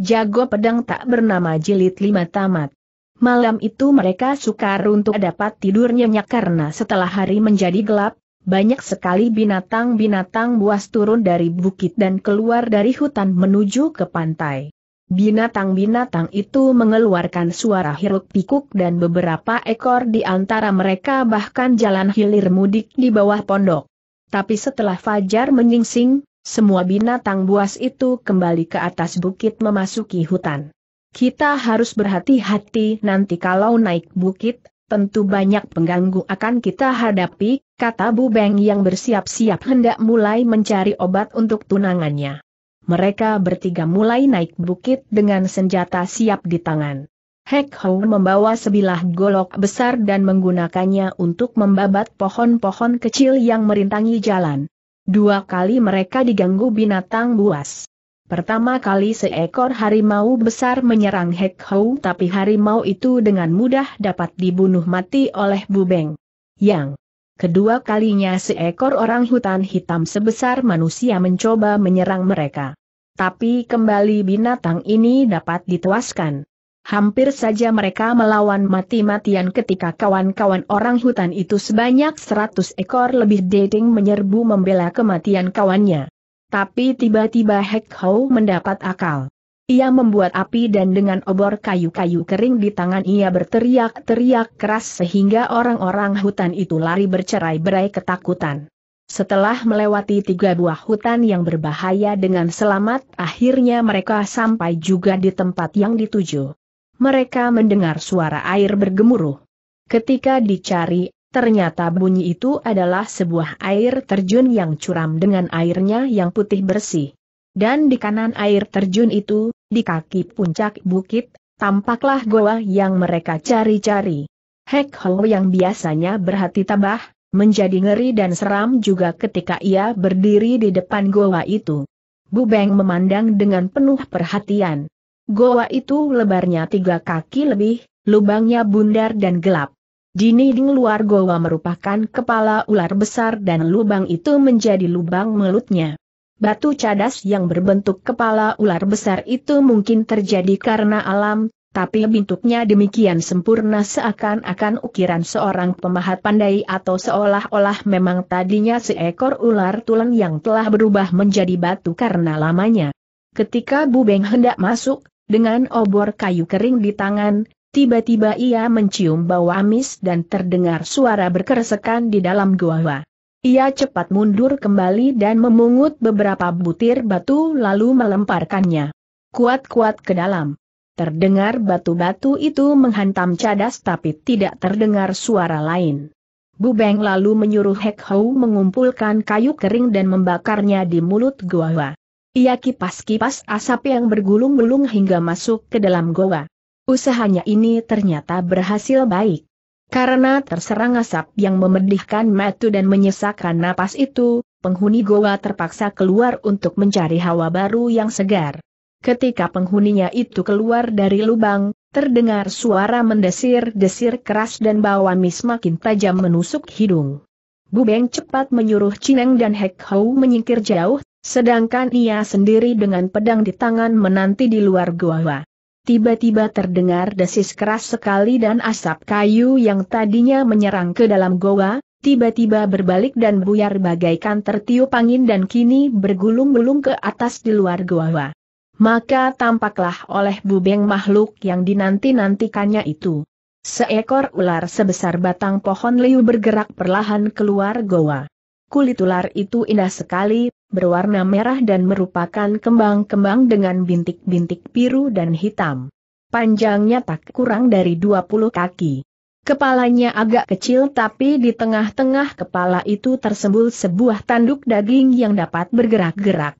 Jago pedang tak bernama jilid lima tamat. Malam itu mereka sukar untuk dapat tidur nyenyak karena setelah hari menjadi gelap, banyak sekali binatang-binatang buas turun dari bukit dan keluar dari hutan menuju ke pantai. Binatang-binatang itu mengeluarkan suara hiruk pikuk dan beberapa ekor di antara mereka bahkan jalan hilir mudik di bawah pondok. Tapi setelah Fajar menyingsing, semua binatang buas itu kembali ke atas bukit memasuki hutan. Kita harus berhati-hati nanti kalau naik bukit, tentu banyak pengganggu akan kita hadapi, kata Bu Beng yang bersiap-siap hendak mulai mencari obat untuk tunangannya. Mereka bertiga mulai naik bukit dengan senjata siap di tangan. Hek Hou membawa sebilah golok besar dan menggunakannya untuk membabat pohon-pohon kecil yang merintangi jalan. Dua kali mereka diganggu binatang buas. Pertama kali seekor harimau besar menyerang Hek Hou tapi harimau itu dengan mudah dapat dibunuh mati oleh Bubeng. Yang kedua kalinya seekor orang hutan hitam sebesar manusia mencoba menyerang mereka. Tapi kembali binatang ini dapat dituaskan. Hampir saja mereka melawan mati-matian ketika kawan-kawan orang hutan itu sebanyak 100 ekor lebih dating menyerbu membela kematian kawannya. Tapi tiba-tiba Hek Hou mendapat akal. Ia membuat api dan dengan obor kayu-kayu kering di tangan ia berteriak-teriak keras sehingga orang-orang hutan itu lari bercerai-berai ketakutan. Setelah melewati tiga buah hutan yang berbahaya dengan selamat akhirnya mereka sampai juga di tempat yang dituju mereka mendengar suara air bergemuruh. Ketika dicari, ternyata bunyi itu adalah sebuah air terjun yang curam dengan airnya yang putih bersih. Dan di kanan air terjun itu, di kaki puncak bukit, tampaklah goa yang mereka cari-cari. Hek Ho yang biasanya berhati tabah, menjadi ngeri dan seram juga ketika ia berdiri di depan goa itu. Bu Beng memandang dengan penuh perhatian. Goa itu lebarnya tiga kaki lebih, lubangnya bundar dan gelap. Dinding luar goa merupakan kepala ular besar dan lubang itu menjadi lubang mulutnya. Batu cadas yang berbentuk kepala ular besar itu mungkin terjadi karena alam, tapi bentuknya demikian sempurna seakan-akan ukiran seorang pemahat pandai atau seolah-olah memang tadinya seekor ular tulen yang telah berubah menjadi batu karena lamanya. Ketika Bubeng hendak masuk, dengan obor kayu kering di tangan, tiba-tiba ia mencium bau amis dan terdengar suara berkeresekan di dalam gua. Ia cepat mundur kembali dan memungut beberapa butir batu lalu melemparkannya. Kuat-kuat ke dalam. Terdengar batu-batu itu menghantam cadas tapi tidak terdengar suara lain. Bu Beng lalu menyuruh Hek Hou mengumpulkan kayu kering dan membakarnya di mulut gua. Ia kipas-kipas asap yang bergulung-gulung hingga masuk ke dalam goa. Usahanya ini ternyata berhasil baik. Karena terserang asap yang memedihkan mata dan menyesakkan napas itu, penghuni goa terpaksa keluar untuk mencari hawa baru yang segar. Ketika penghuninya itu keluar dari lubang, terdengar suara mendesir-desir keras dan bau amis makin tajam menusuk hidung. Bubeng cepat menyuruh Cineng dan Hek Hou menyingkir jauh Sedangkan ia sendiri dengan pedang di tangan menanti di luar gua. Tiba-tiba terdengar desis keras sekali dan asap kayu yang tadinya menyerang ke dalam goa, tiba-tiba berbalik dan buyar bagaikan tertiup angin dan kini bergulung-gulung ke atas di luar goa. Maka tampaklah oleh bubeng makhluk yang dinanti-nantikannya itu. Seekor ular sebesar batang pohon liu bergerak perlahan keluar goa. Kulit ular itu indah sekali, berwarna merah dan merupakan kembang-kembang dengan bintik-bintik biru dan hitam. Panjangnya tak kurang dari 20 kaki. Kepalanya agak kecil tapi di tengah-tengah kepala itu tersembul sebuah tanduk daging yang dapat bergerak-gerak.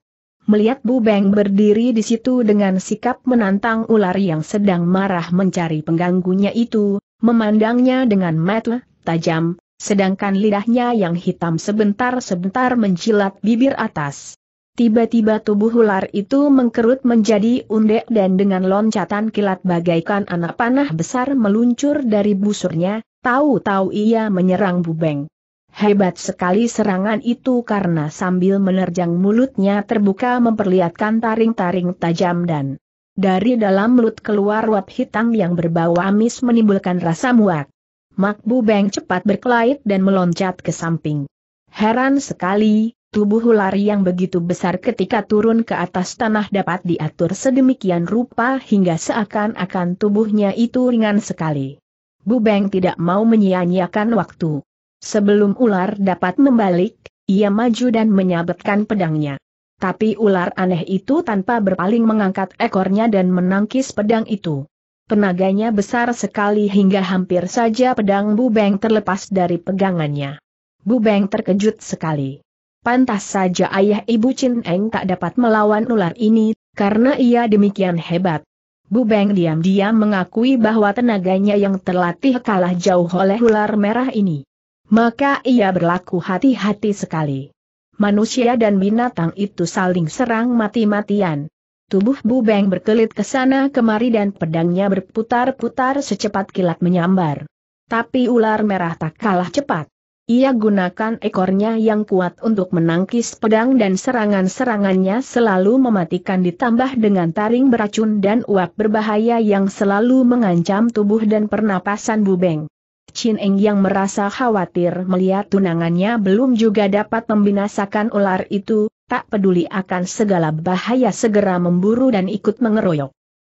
Melihat Bubeng berdiri di situ dengan sikap menantang ular yang sedang marah mencari pengganggunya itu, memandangnya dengan mata tajam, sedangkan lidahnya yang hitam sebentar-sebentar menjilat bibir atas. Tiba-tiba tubuh ular itu mengkerut menjadi undek dan dengan loncatan kilat bagaikan anak panah besar meluncur dari busurnya, tahu-tahu ia menyerang Bubeng. Hebat sekali serangan itu karena sambil menerjang mulutnya terbuka memperlihatkan taring-taring tajam dan dari dalam mulut keluar wap hitam yang berbau amis menimbulkan rasa muak. Mak Bu Beng cepat berkelait dan meloncat ke samping. Heran sekali, tubuh ular yang begitu besar ketika turun ke atas tanah dapat diatur sedemikian rupa hingga seakan-akan tubuhnya itu ringan sekali. Bu Beng tidak mau menyia-nyiakan waktu. Sebelum ular dapat membalik, ia maju dan menyabetkan pedangnya. Tapi ular aneh itu tanpa berpaling mengangkat ekornya dan menangkis pedang itu. Tenaganya besar sekali hingga hampir saja pedang Bubeng terlepas dari pegangannya. Bubeng terkejut sekali. Pantas saja ayah ibu Chin Eng tak dapat melawan ular ini, karena ia demikian hebat. Bu Beng diam-diam mengakui bahwa tenaganya yang terlatih kalah jauh oleh ular merah ini. Maka ia berlaku hati-hati sekali. Manusia dan binatang itu saling serang mati-matian. Tubuh Bubeng berkelit ke sana kemari dan pedangnya berputar-putar secepat kilat menyambar. Tapi ular merah tak kalah cepat. Ia gunakan ekornya yang kuat untuk menangkis pedang dan serangan-serangannya selalu mematikan ditambah dengan taring beracun dan uap berbahaya yang selalu mengancam tubuh dan pernapasan Bubeng. Chin Eng yang merasa khawatir melihat tunangannya belum juga dapat membinasakan ular itu, tak peduli akan segala bahaya segera memburu dan ikut mengeroyok.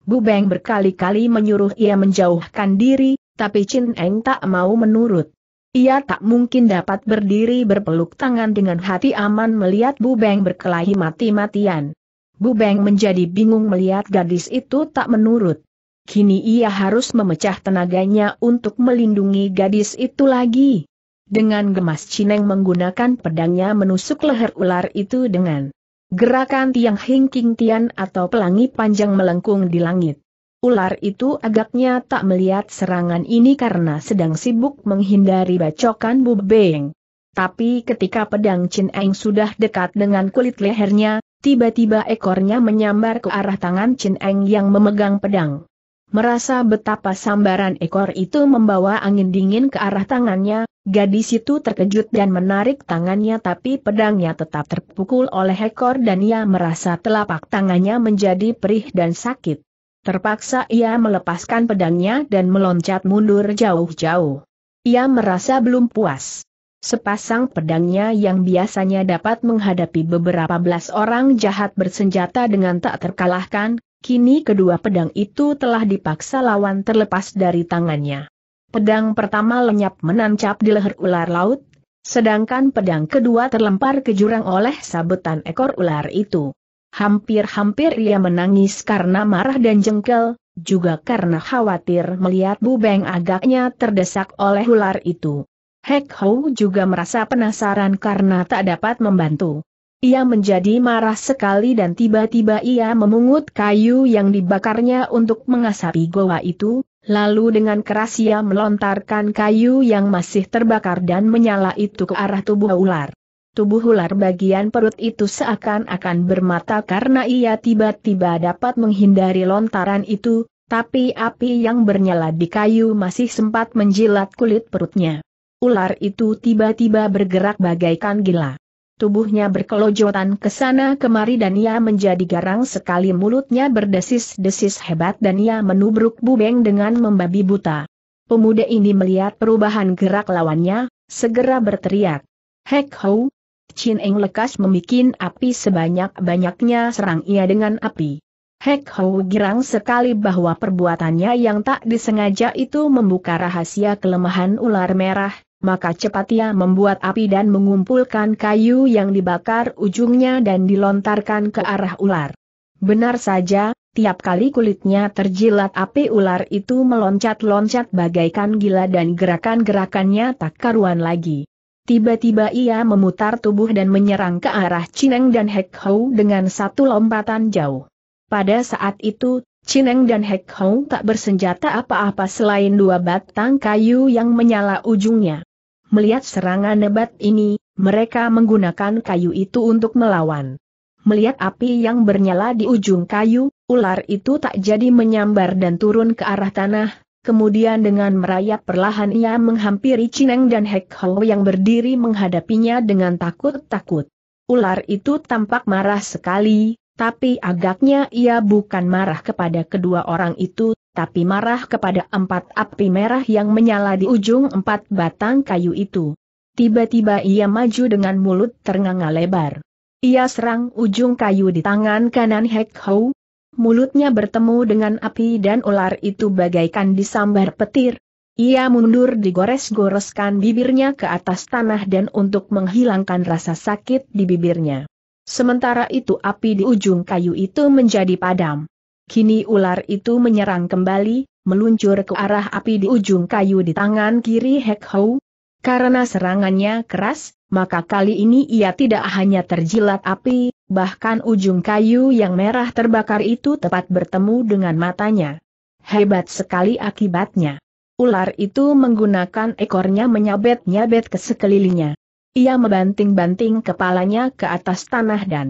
Bu Beng berkali-kali menyuruh ia menjauhkan diri, tapi Chin Eng tak mau menurut. Ia tak mungkin dapat berdiri berpeluk tangan dengan hati aman melihat Bu Beng berkelahi mati-matian. Bu Beng menjadi bingung melihat gadis itu tak menurut kini ia harus memecah tenaganya untuk melindungi gadis itu lagi. Dengan gemas Cineng menggunakan pedangnya menusuk leher ular itu dengan gerakan tiang hingking tian atau pelangi panjang melengkung di langit. Ular itu agaknya tak melihat serangan ini karena sedang sibuk menghindari bacokan bubeng. Tapi ketika pedang Chin Eng sudah dekat dengan kulit lehernya, tiba-tiba ekornya menyambar ke arah tangan Chin Eng yang memegang pedang. Merasa betapa sambaran ekor itu membawa angin dingin ke arah tangannya, gadis itu terkejut dan menarik tangannya tapi pedangnya tetap terpukul oleh ekor dan ia merasa telapak tangannya menjadi perih dan sakit. Terpaksa ia melepaskan pedangnya dan meloncat mundur jauh-jauh. Ia merasa belum puas. Sepasang pedangnya yang biasanya dapat menghadapi beberapa belas orang jahat bersenjata dengan tak terkalahkan, Kini kedua pedang itu telah dipaksa lawan terlepas dari tangannya. Pedang pertama lenyap menancap di leher ular laut, sedangkan pedang kedua terlempar ke jurang oleh sabetan ekor ular itu. Hampir-hampir ia menangis karena marah dan jengkel, juga karena khawatir melihat Bubeng agaknya terdesak oleh ular itu. Hek Hou juga merasa penasaran karena tak dapat membantu. Ia menjadi marah sekali dan tiba-tiba ia memungut kayu yang dibakarnya untuk mengasapi goa itu, lalu dengan keras ia melontarkan kayu yang masih terbakar dan menyala itu ke arah tubuh ular. Tubuh ular bagian perut itu seakan-akan bermata karena ia tiba-tiba dapat menghindari lontaran itu, tapi api yang bernyala di kayu masih sempat menjilat kulit perutnya. Ular itu tiba-tiba bergerak bagaikan gila. Tubuhnya berkelojotan ke sana kemari dan ia menjadi garang sekali mulutnya berdesis-desis hebat dan ia menubruk bubeng dengan membabi buta. Pemuda ini melihat perubahan gerak lawannya, segera berteriak. Hek Hou! Chin Eng lekas memikin api sebanyak-banyaknya serang ia dengan api. Hek Hou girang sekali bahwa perbuatannya yang tak disengaja itu membuka rahasia kelemahan ular merah, maka cepat ia membuat api dan mengumpulkan kayu yang dibakar ujungnya dan dilontarkan ke arah ular. Benar saja, tiap kali kulitnya terjilat api ular itu meloncat-loncat bagaikan gila dan gerakan-gerakannya tak karuan lagi. Tiba-tiba ia memutar tubuh dan menyerang ke arah Cineng dan Hek Hou dengan satu lompatan jauh. Pada saat itu, Cineng dan Hek Hou tak bersenjata apa-apa selain dua batang kayu yang menyala ujungnya. Melihat serangan nebat ini, mereka menggunakan kayu itu untuk melawan. Melihat api yang bernyala di ujung kayu, ular itu tak jadi menyambar dan turun ke arah tanah, Kemudian dengan merayap perlahan ia menghampiri Cineng dan Hek Ho yang berdiri menghadapinya dengan takut-takut. Ular itu tampak marah sekali, tapi agaknya ia bukan marah kepada kedua orang itu, tapi marah kepada empat api merah yang menyala di ujung empat batang kayu itu. Tiba-tiba ia maju dengan mulut ternganga lebar. Ia serang ujung kayu di tangan kanan Hek Hou. Mulutnya bertemu dengan api dan ular itu bagaikan disambar petir. Ia mundur digores-goreskan bibirnya ke atas tanah dan untuk menghilangkan rasa sakit di bibirnya. Sementara itu api di ujung kayu itu menjadi padam. Kini ular itu menyerang kembali, meluncur ke arah api di ujung kayu di tangan kiri Hek Hou. Karena serangannya keras, maka kali ini ia tidak hanya terjilat api, bahkan ujung kayu yang merah terbakar itu tepat bertemu dengan matanya. Hebat sekali akibatnya. Ular itu menggunakan ekornya menyabet-nyabet ke sekelilingnya. Ia membanting-banting kepalanya ke atas tanah dan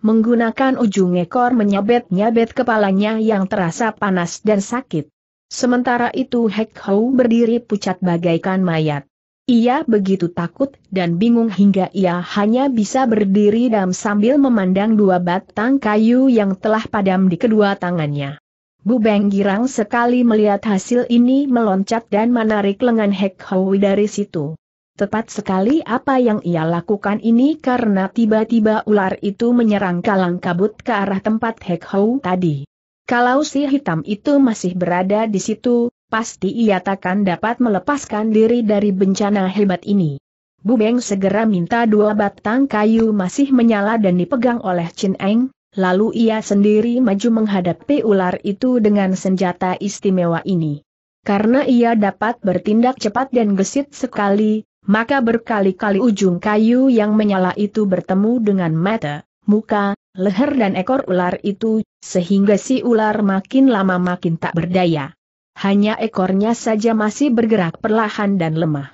Menggunakan ujung ekor menyabet-nyabet kepalanya yang terasa panas dan sakit. Sementara itu Hek Hou berdiri pucat bagaikan mayat. Ia begitu takut dan bingung hingga ia hanya bisa berdiri dan sambil memandang dua batang kayu yang telah padam di kedua tangannya. Bu Beng girang sekali melihat hasil ini meloncat dan menarik lengan Hek Hou dari situ. Tepat sekali apa yang ia lakukan ini karena tiba-tiba ular itu menyerang kalang kabut ke arah tempat Hek Hou tadi. Kalau si hitam itu masih berada di situ, pasti ia takkan dapat melepaskan diri dari bencana hebat ini. Bu Beng segera minta dua batang kayu masih menyala dan dipegang oleh Chin Eng, lalu ia sendiri maju menghadapi ular itu dengan senjata istimewa ini. Karena ia dapat bertindak cepat dan gesit sekali, maka berkali-kali ujung kayu yang menyala itu bertemu dengan mata, muka, leher dan ekor ular itu, sehingga si ular makin lama makin tak berdaya. Hanya ekornya saja masih bergerak perlahan dan lemah.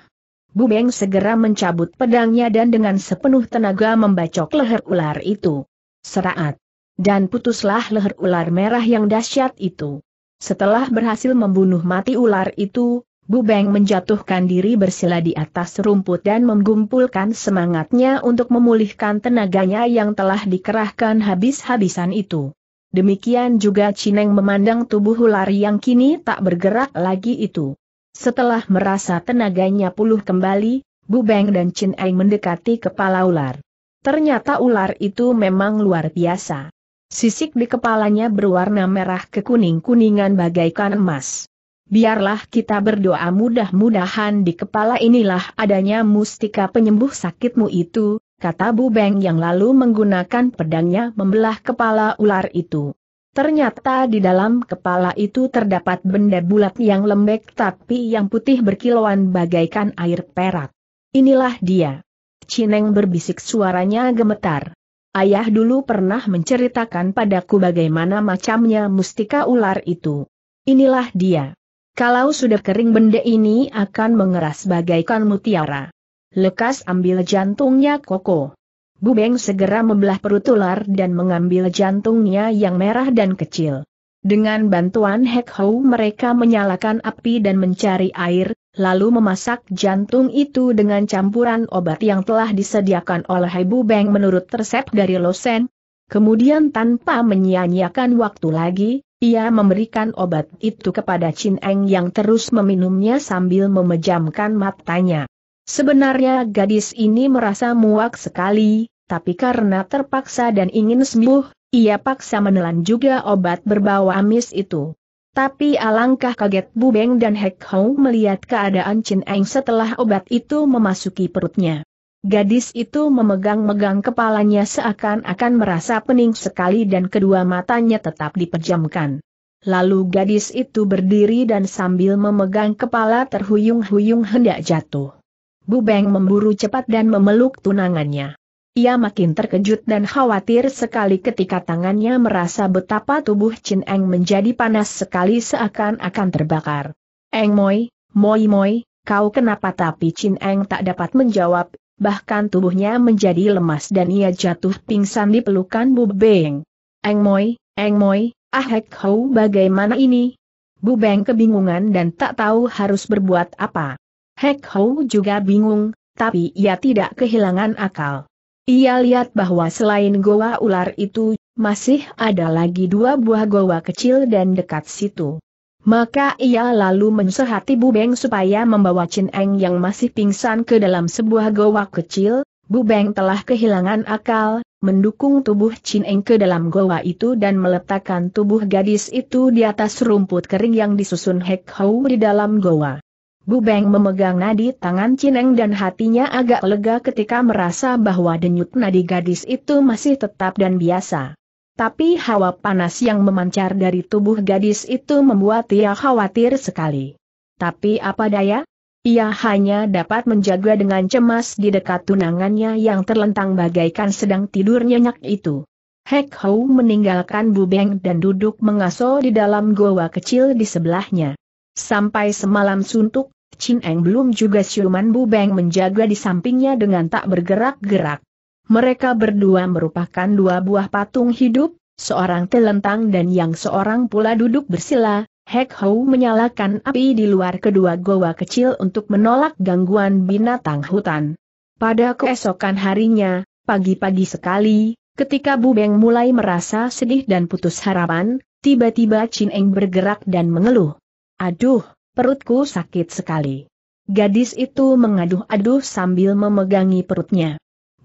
Bu Beng segera mencabut pedangnya dan dengan sepenuh tenaga membacok leher ular itu. Seraat. Dan putuslah leher ular merah yang dahsyat itu. Setelah berhasil membunuh mati ular itu, Bu Beng menjatuhkan diri bersila di atas rumput dan menggumpulkan semangatnya untuk memulihkan tenaganya yang telah dikerahkan habis-habisan itu. Demikian juga Cineng memandang tubuh ular yang kini tak bergerak lagi itu. Setelah merasa tenaganya puluh kembali, Bu Beng dan Cineng mendekati kepala ular. Ternyata ular itu memang luar biasa. Sisik di kepalanya berwarna merah kekuning-kuningan bagaikan emas biarlah kita berdoa mudah-mudahan di kepala inilah adanya mustika penyembuh sakitmu itu, kata Bu Beng yang lalu menggunakan pedangnya membelah kepala ular itu. Ternyata di dalam kepala itu terdapat benda bulat yang lembek tapi yang putih berkilauan bagaikan air perak. Inilah dia. Cineng berbisik suaranya gemetar. Ayah dulu pernah menceritakan padaku bagaimana macamnya mustika ular itu. Inilah dia. Kalau sudah kering benda ini akan mengeras bagaikan mutiara. Lekas ambil jantungnya Koko. Bubeng segera membelah perut ular dan mengambil jantungnya yang merah dan kecil. Dengan bantuan Hek Hou mereka menyalakan api dan mencari air, lalu memasak jantung itu dengan campuran obat yang telah disediakan oleh Bu Beng menurut resep dari Losen. Kemudian tanpa menyia-nyiakan waktu lagi, ia memberikan obat itu kepada Chin Eng yang terus meminumnya sambil memejamkan matanya. Sebenarnya gadis ini merasa muak sekali, tapi karena terpaksa dan ingin sembuh, ia paksa menelan juga obat berbau amis itu. Tapi alangkah kaget Bu Beng dan Hek Hong melihat keadaan Chin Eng setelah obat itu memasuki perutnya. Gadis itu memegang-megang kepalanya seakan-akan merasa pening sekali dan kedua matanya tetap dipejamkan. Lalu gadis itu berdiri dan sambil memegang kepala terhuyung-huyung hendak jatuh. Bu Beng memburu cepat dan memeluk tunangannya. Ia makin terkejut dan khawatir sekali ketika tangannya merasa betapa tubuh Chin Eng menjadi panas sekali seakan-akan terbakar. Eng Moi, Moi Moi, kau kenapa tapi Chin Eng tak dapat menjawab, bahkan tubuhnya menjadi lemas dan ia jatuh pingsan di pelukan Bu Beng. Eng Moi, Eng Moi, Ahek ah Hou bagaimana ini? Bu Beng kebingungan dan tak tahu harus berbuat apa. Hek Hou juga bingung, tapi ia tidak kehilangan akal. Ia lihat bahwa selain goa ular itu, masih ada lagi dua buah goa kecil dan dekat situ. Maka ia lalu mensehati Bu Beng supaya membawa Chin Eng yang masih pingsan ke dalam sebuah goa kecil, Bu Beng telah kehilangan akal, mendukung tubuh Chin Eng ke dalam goa itu dan meletakkan tubuh gadis itu di atas rumput kering yang disusun Hek Hou di dalam goa. Bu Beng memegang nadi tangan Chin Eng dan hatinya agak lega ketika merasa bahwa denyut nadi gadis itu masih tetap dan biasa. Tapi hawa panas yang memancar dari tubuh gadis itu membuat ia khawatir sekali. Tapi apa daya? Ia hanya dapat menjaga dengan cemas di dekat tunangannya yang terlentang bagaikan sedang tidur nyenyak itu. Hek Hou meninggalkan Beng dan duduk mengaso di dalam goa kecil di sebelahnya. Sampai semalam suntuk, Chin Eng belum juga siuman Beng menjaga di sampingnya dengan tak bergerak-gerak. Mereka berdua merupakan dua buah patung hidup, seorang telentang dan yang seorang pula duduk bersila. Hek Hou menyalakan api di luar kedua goa kecil untuk menolak gangguan binatang hutan. Pada keesokan harinya, pagi-pagi sekali, ketika Bu Beng mulai merasa sedih dan putus harapan, tiba-tiba Chin Eng bergerak dan mengeluh. Aduh, perutku sakit sekali. Gadis itu mengaduh-aduh sambil memegangi perutnya.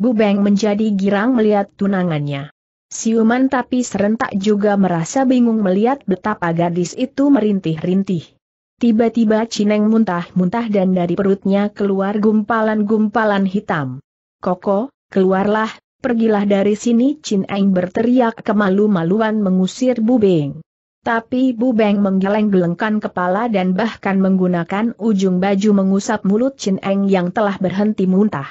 Bubeng menjadi girang melihat tunangannya. Siuman tapi serentak juga merasa bingung melihat betapa gadis itu merintih-rintih. Tiba-tiba Cineng muntah-muntah dan dari perutnya keluar gumpalan-gumpalan hitam. Koko, keluarlah, pergilah dari sini Cineng berteriak kemalu-maluan mengusir Bubeng. Tapi Bubeng menggeleng-gelengkan kepala dan bahkan menggunakan ujung baju mengusap mulut Cineng yang telah berhenti muntah.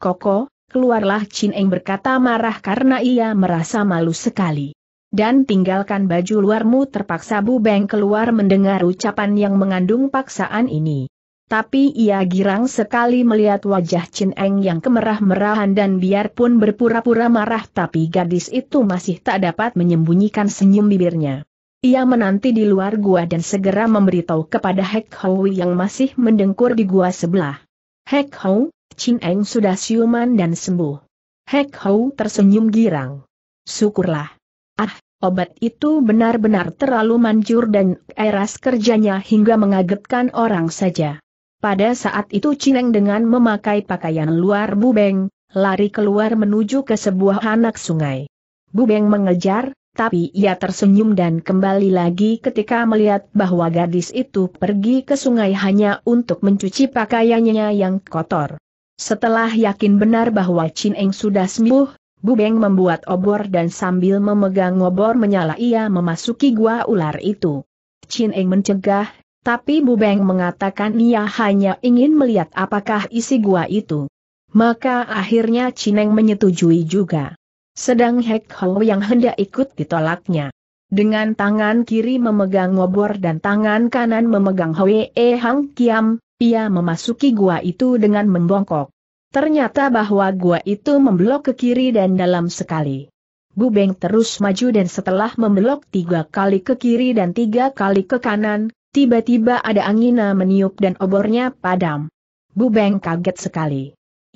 Koko, keluarlah Chin Eng berkata marah karena ia merasa malu sekali. Dan tinggalkan baju luarmu terpaksa Bu Beng keluar mendengar ucapan yang mengandung paksaan ini. Tapi ia girang sekali melihat wajah Chin Eng yang kemerah-merahan dan biarpun berpura-pura marah tapi gadis itu masih tak dapat menyembunyikan senyum bibirnya. Ia menanti di luar gua dan segera memberitahu kepada Hek Hou yang masih mendengkur di gua sebelah. Hek Hou, Chin Eng sudah siuman dan sembuh. Hek Hou tersenyum girang. Syukurlah. Ah, obat itu benar-benar terlalu manjur dan eras kerjanya hingga mengagetkan orang saja. Pada saat itu Eng dengan memakai pakaian luar bubeng, lari keluar menuju ke sebuah anak sungai. Bubeng mengejar, tapi ia tersenyum dan kembali lagi ketika melihat bahwa gadis itu pergi ke sungai hanya untuk mencuci pakaiannya yang kotor. Setelah yakin benar bahwa Chin Eng sudah sembuh, Bu Beng membuat obor dan sambil memegang obor menyala ia memasuki gua ular itu. Chin Eng mencegah, tapi Bu Beng mengatakan ia hanya ingin melihat apakah isi gua itu. Maka akhirnya Chin Eng menyetujui juga. Sedang Hek Ho yang hendak ikut ditolaknya. Dengan tangan kiri memegang obor dan tangan kanan memegang Hwee Hang Kiam, ia memasuki gua itu dengan membongkok. Ternyata bahwa gua itu membelok ke kiri dan dalam sekali. Gubeng terus maju dan setelah membelok tiga kali ke kiri dan tiga kali ke kanan, tiba-tiba ada angina meniup dan obornya padam. Gubeng kaget sekali.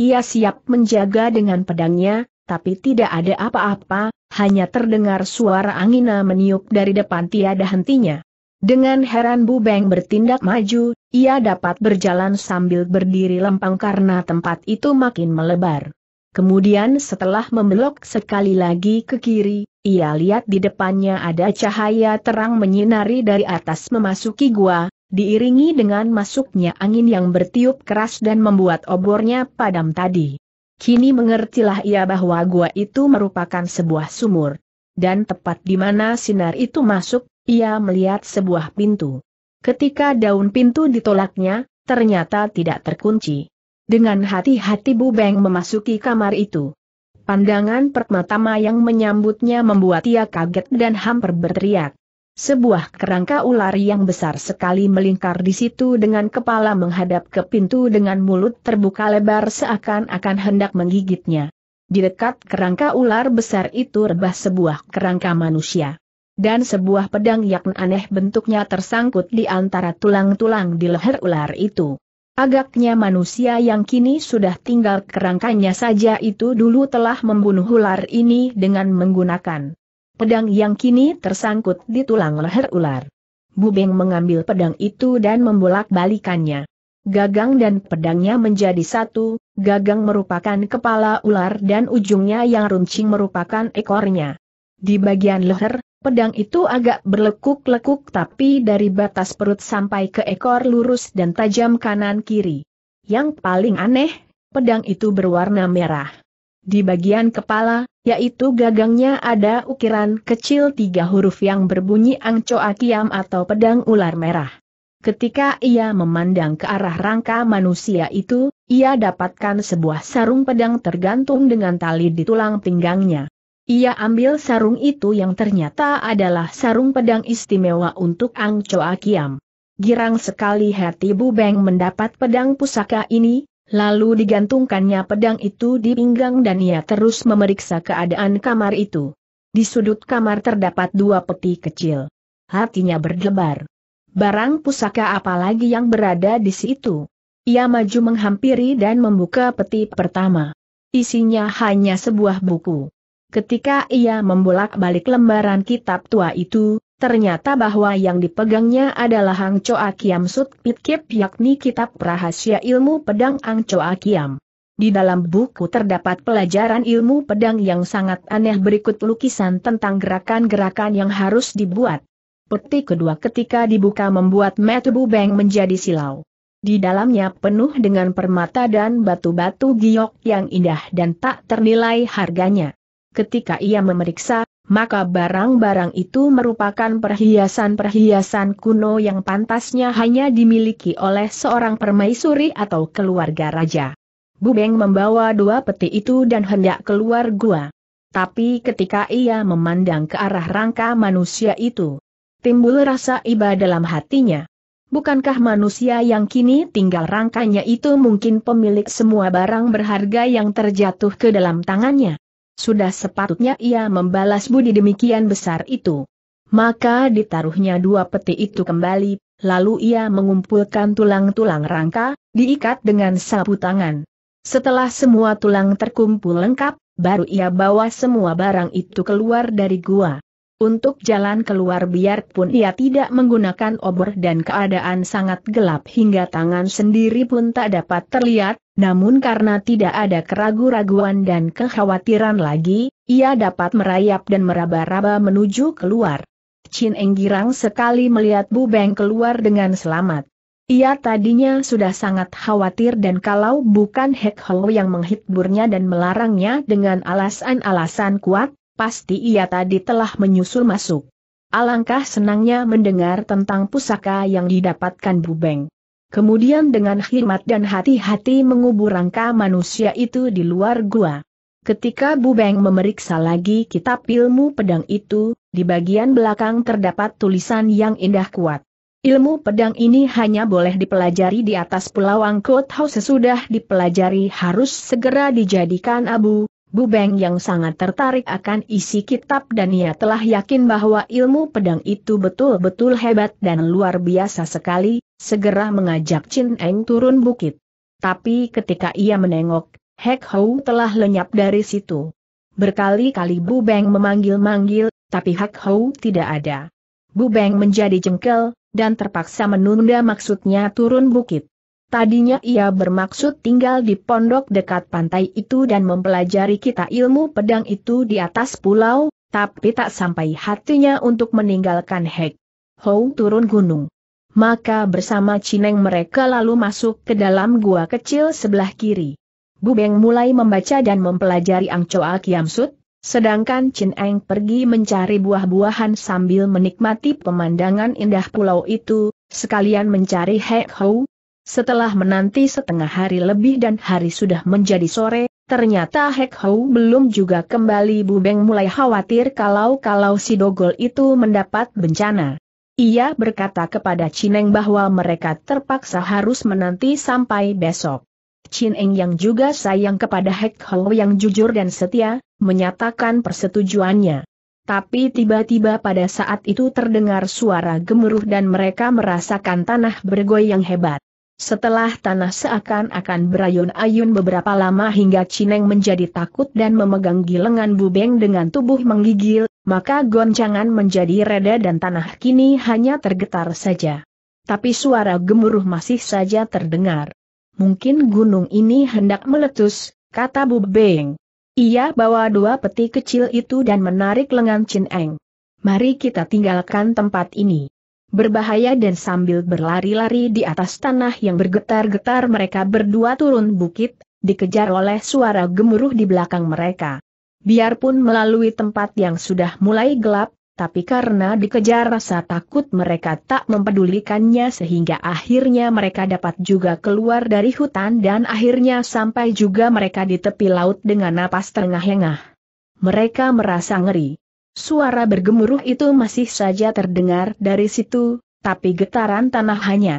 Ia siap menjaga dengan pedangnya, tapi tidak ada apa-apa, hanya terdengar suara angina meniup dari depan tiada hentinya. Dengan heran Bubeng bertindak maju, ia dapat berjalan sambil berdiri lempang karena tempat itu makin melebar. Kemudian setelah membelok sekali lagi ke kiri, ia lihat di depannya ada cahaya terang menyinari dari atas memasuki gua, diiringi dengan masuknya angin yang bertiup keras dan membuat obornya padam tadi. Kini mengertilah ia bahwa gua itu merupakan sebuah sumur. Dan tepat di mana sinar itu masuk, ia melihat sebuah pintu. Ketika daun pintu ditolaknya, ternyata tidak terkunci. Dengan hati-hati Bubeng memasuki kamar itu. Pandangan pertama yang menyambutnya membuat ia kaget dan hampir berteriak. Sebuah kerangka ular yang besar sekali melingkar di situ dengan kepala menghadap ke pintu dengan mulut terbuka lebar seakan-akan hendak menggigitnya. Di dekat kerangka ular besar itu rebah sebuah kerangka manusia dan sebuah pedang yang aneh bentuknya tersangkut di antara tulang-tulang di leher ular itu. Agaknya manusia yang kini sudah tinggal kerangkanya saja itu dulu telah membunuh ular ini dengan menggunakan pedang yang kini tersangkut di tulang leher ular. Bubeng mengambil pedang itu dan membolak-balikannya. Gagang dan pedangnya menjadi satu, gagang merupakan kepala ular dan ujungnya yang runcing merupakan ekornya. Di bagian leher, Pedang itu agak berlekuk-lekuk tapi dari batas perut sampai ke ekor lurus dan tajam kanan-kiri. Yang paling aneh, pedang itu berwarna merah. Di bagian kepala, yaitu gagangnya ada ukiran kecil tiga huruf yang berbunyi angcoakiam Akiam atau pedang ular merah. Ketika ia memandang ke arah rangka manusia itu, ia dapatkan sebuah sarung pedang tergantung dengan tali di tulang pinggangnya. Ia ambil sarung itu yang ternyata adalah sarung pedang istimewa untuk Ang Choa Kiam. Girang sekali hati Bu Beng mendapat pedang pusaka ini, lalu digantungkannya pedang itu di pinggang dan ia terus memeriksa keadaan kamar itu. Di sudut kamar terdapat dua peti kecil. Hatinya berdebar. Barang pusaka apalagi yang berada di situ? Ia maju menghampiri dan membuka peti pertama. Isinya hanya sebuah buku. Ketika ia membolak-balik lembaran kitab tua itu, ternyata bahwa yang dipegangnya adalah Hang Choa Kiam Sut Pit yakni kitab rahasia ilmu pedang Hang Choa Kiam. Di dalam buku terdapat pelajaran ilmu pedang yang sangat aneh berikut lukisan tentang gerakan-gerakan yang harus dibuat. Peti kedua ketika dibuka membuat Metubu Beng menjadi silau. Di dalamnya penuh dengan permata dan batu-batu giok yang indah dan tak ternilai harganya ketika ia memeriksa, maka barang-barang itu merupakan perhiasan-perhiasan kuno yang pantasnya hanya dimiliki oleh seorang permaisuri atau keluarga raja. Bubeng membawa dua peti itu dan hendak keluar gua. Tapi ketika ia memandang ke arah rangka manusia itu, timbul rasa iba dalam hatinya. Bukankah manusia yang kini tinggal rangkanya itu mungkin pemilik semua barang berharga yang terjatuh ke dalam tangannya? Sudah sepatutnya ia membalas budi demikian besar itu. Maka ditaruhnya dua peti itu kembali, lalu ia mengumpulkan tulang-tulang rangka, diikat dengan sapu tangan. Setelah semua tulang terkumpul lengkap, baru ia bawa semua barang itu keluar dari gua. Untuk jalan keluar biarpun ia tidak menggunakan obor dan keadaan sangat gelap hingga tangan sendiri pun tak dapat terlihat, namun karena tidak ada keraguan-raguan dan kekhawatiran lagi, ia dapat merayap dan meraba-raba menuju keluar. Chin Eng girang sekali melihat Bu Beng keluar dengan selamat. Ia tadinya sudah sangat khawatir dan kalau bukan Hek Ho yang menghiburnya dan melarangnya dengan alasan-alasan kuat, pasti ia tadi telah menyusul masuk. Alangkah senangnya mendengar tentang pusaka yang didapatkan Bubeng. Kemudian dengan khidmat dan hati-hati mengubur rangka manusia itu di luar gua. Ketika Bubeng memeriksa lagi kitab ilmu pedang itu, di bagian belakang terdapat tulisan yang indah kuat. Ilmu pedang ini hanya boleh dipelajari di atas pulau Angkut. House sesudah dipelajari harus segera dijadikan abu, Bu Beng yang sangat tertarik akan isi kitab dan ia telah yakin bahwa ilmu pedang itu betul-betul hebat dan luar biasa sekali, segera mengajak Chin Eng turun bukit. Tapi ketika ia menengok, Hek Hou telah lenyap dari situ. Berkali-kali Bu Beng memanggil-manggil, tapi Hek Hou tidak ada. Bu Beng menjadi jengkel, dan terpaksa menunda maksudnya turun bukit. Tadinya ia bermaksud tinggal di pondok dekat pantai itu dan mempelajari kita ilmu pedang itu di atas pulau, tapi tak sampai hatinya untuk meninggalkan Hek. Hou turun gunung. Maka bersama Cineng mereka lalu masuk ke dalam gua kecil sebelah kiri. Beng mulai membaca dan mempelajari Angcoa Kiamsut, sedangkan Chin Eng pergi mencari buah-buahan sambil menikmati pemandangan indah pulau itu, sekalian mencari Hek Hou, setelah menanti setengah hari lebih dan hari sudah menjadi sore, ternyata Hek Hou belum juga kembali Bubeng mulai khawatir kalau-kalau si Dogol itu mendapat bencana. Ia berkata kepada Cineng bahwa mereka terpaksa harus menanti sampai besok. Cineng yang juga sayang kepada Hek Hou yang jujur dan setia, menyatakan persetujuannya. Tapi tiba-tiba pada saat itu terdengar suara gemuruh dan mereka merasakan tanah bergoyang hebat. Setelah tanah seakan-akan berayun-ayun beberapa lama hingga Cineng menjadi takut dan memegang gilengan Bubeng dengan tubuh menggigil, maka goncangan menjadi reda dan tanah kini hanya tergetar saja. Tapi suara gemuruh masih saja terdengar. Mungkin gunung ini hendak meletus, kata Bubeng. Ia bawa dua peti kecil itu dan menarik lengan Cineng. Mari kita tinggalkan tempat ini berbahaya dan sambil berlari-lari di atas tanah yang bergetar-getar mereka berdua turun bukit, dikejar oleh suara gemuruh di belakang mereka. Biarpun melalui tempat yang sudah mulai gelap, tapi karena dikejar rasa takut mereka tak mempedulikannya sehingga akhirnya mereka dapat juga keluar dari hutan dan akhirnya sampai juga mereka di tepi laut dengan napas terengah-engah. Mereka merasa ngeri. Suara bergemuruh itu masih saja terdengar dari situ, tapi getaran tanah hanya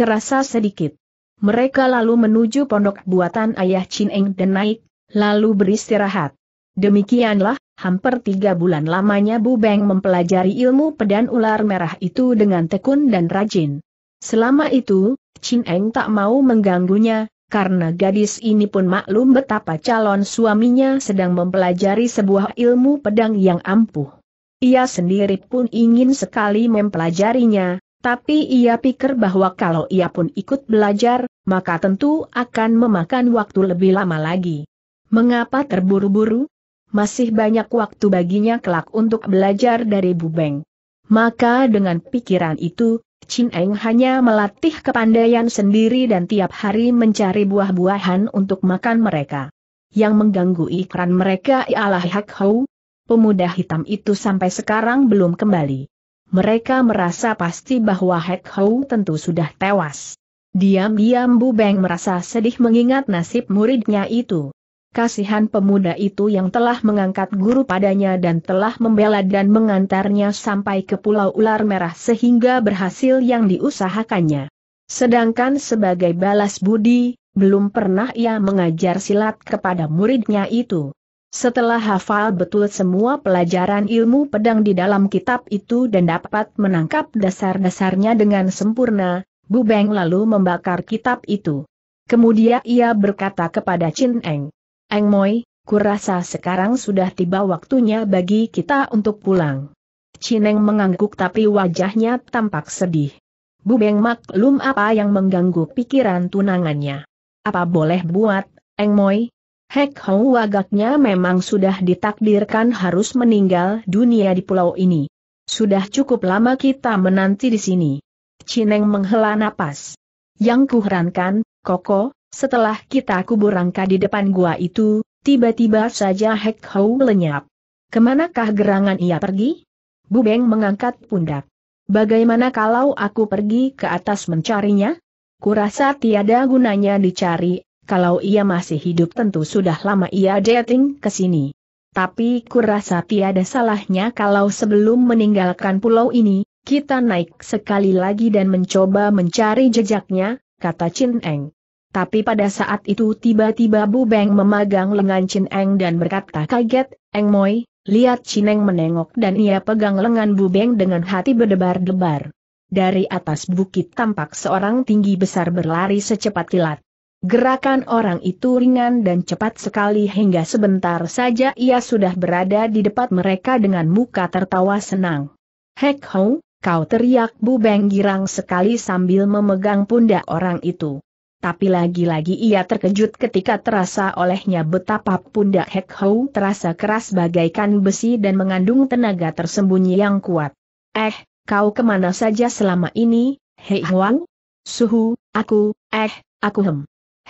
terasa sedikit. Mereka lalu menuju pondok buatan ayah Chin Eng dan naik, lalu beristirahat. Demikianlah, hampir tiga bulan lamanya Bu Beng mempelajari ilmu pedang ular merah itu dengan tekun dan rajin. Selama itu, Chin Eng tak mau mengganggunya, karena gadis ini pun maklum betapa calon suaminya sedang mempelajari sebuah ilmu pedang yang ampuh. Ia sendiri pun ingin sekali mempelajarinya, tapi ia pikir bahwa kalau ia pun ikut belajar, maka tentu akan memakan waktu lebih lama lagi. Mengapa terburu-buru? Masih banyak waktu baginya kelak untuk belajar dari Bubeng. Maka dengan pikiran itu, Chin Eng hanya melatih kepandaian sendiri dan tiap hari mencari buah-buahan untuk makan mereka. Yang mengganggu ikran mereka ialah Hak Hou. Pemuda hitam itu sampai sekarang belum kembali. Mereka merasa pasti bahwa Hak Hou tentu sudah tewas. Diam-diam Bu Beng merasa sedih mengingat nasib muridnya itu kasihan pemuda itu yang telah mengangkat guru padanya dan telah membela dan mengantarnya sampai ke Pulau Ular Merah sehingga berhasil yang diusahakannya. Sedangkan sebagai balas budi, belum pernah ia mengajar silat kepada muridnya itu. Setelah hafal betul semua pelajaran ilmu pedang di dalam kitab itu dan dapat menangkap dasar-dasarnya dengan sempurna, Bu Beng lalu membakar kitab itu. Kemudian ia berkata kepada Chin Eng, Eng Moi, kurasa sekarang sudah tiba waktunya bagi kita untuk pulang. Cineng mengangguk tapi wajahnya tampak sedih. Bu Beng maklum apa yang mengganggu pikiran tunangannya. Apa boleh buat, Eng Moi? Hek Hong wagaknya memang sudah ditakdirkan harus meninggal dunia di pulau ini. Sudah cukup lama kita menanti di sini. Cineng menghela napas. Yang kuherankan, Koko, setelah kita kubur rangka di depan gua itu, tiba-tiba saja Hek Hou lenyap. Kemanakah gerangan ia pergi? Bu Beng mengangkat pundak. Bagaimana kalau aku pergi ke atas mencarinya? Kurasa tiada gunanya dicari, kalau ia masih hidup tentu sudah lama ia dating ke sini. Tapi kurasa tiada salahnya kalau sebelum meninggalkan pulau ini, kita naik sekali lagi dan mencoba mencari jejaknya, kata Chin Eng. Tapi pada saat itu tiba-tiba Bu Beng memagang lengan Chin Eng dan berkata kaget, Eng Moi, lihat Chin Eng menengok dan ia pegang lengan Bu Beng dengan hati berdebar-debar. Dari atas bukit tampak seorang tinggi besar berlari secepat kilat. Gerakan orang itu ringan dan cepat sekali hingga sebentar saja ia sudah berada di depan mereka dengan muka tertawa senang. Hek Hou, kau teriak Bu Beng girang sekali sambil memegang pundak orang itu tapi lagi-lagi ia terkejut ketika terasa olehnya betapa pundak Hek Hou terasa keras bagaikan besi dan mengandung tenaga tersembunyi yang kuat. Eh, kau kemana saja selama ini, Hei Huang? Suhu, aku, eh, aku hem.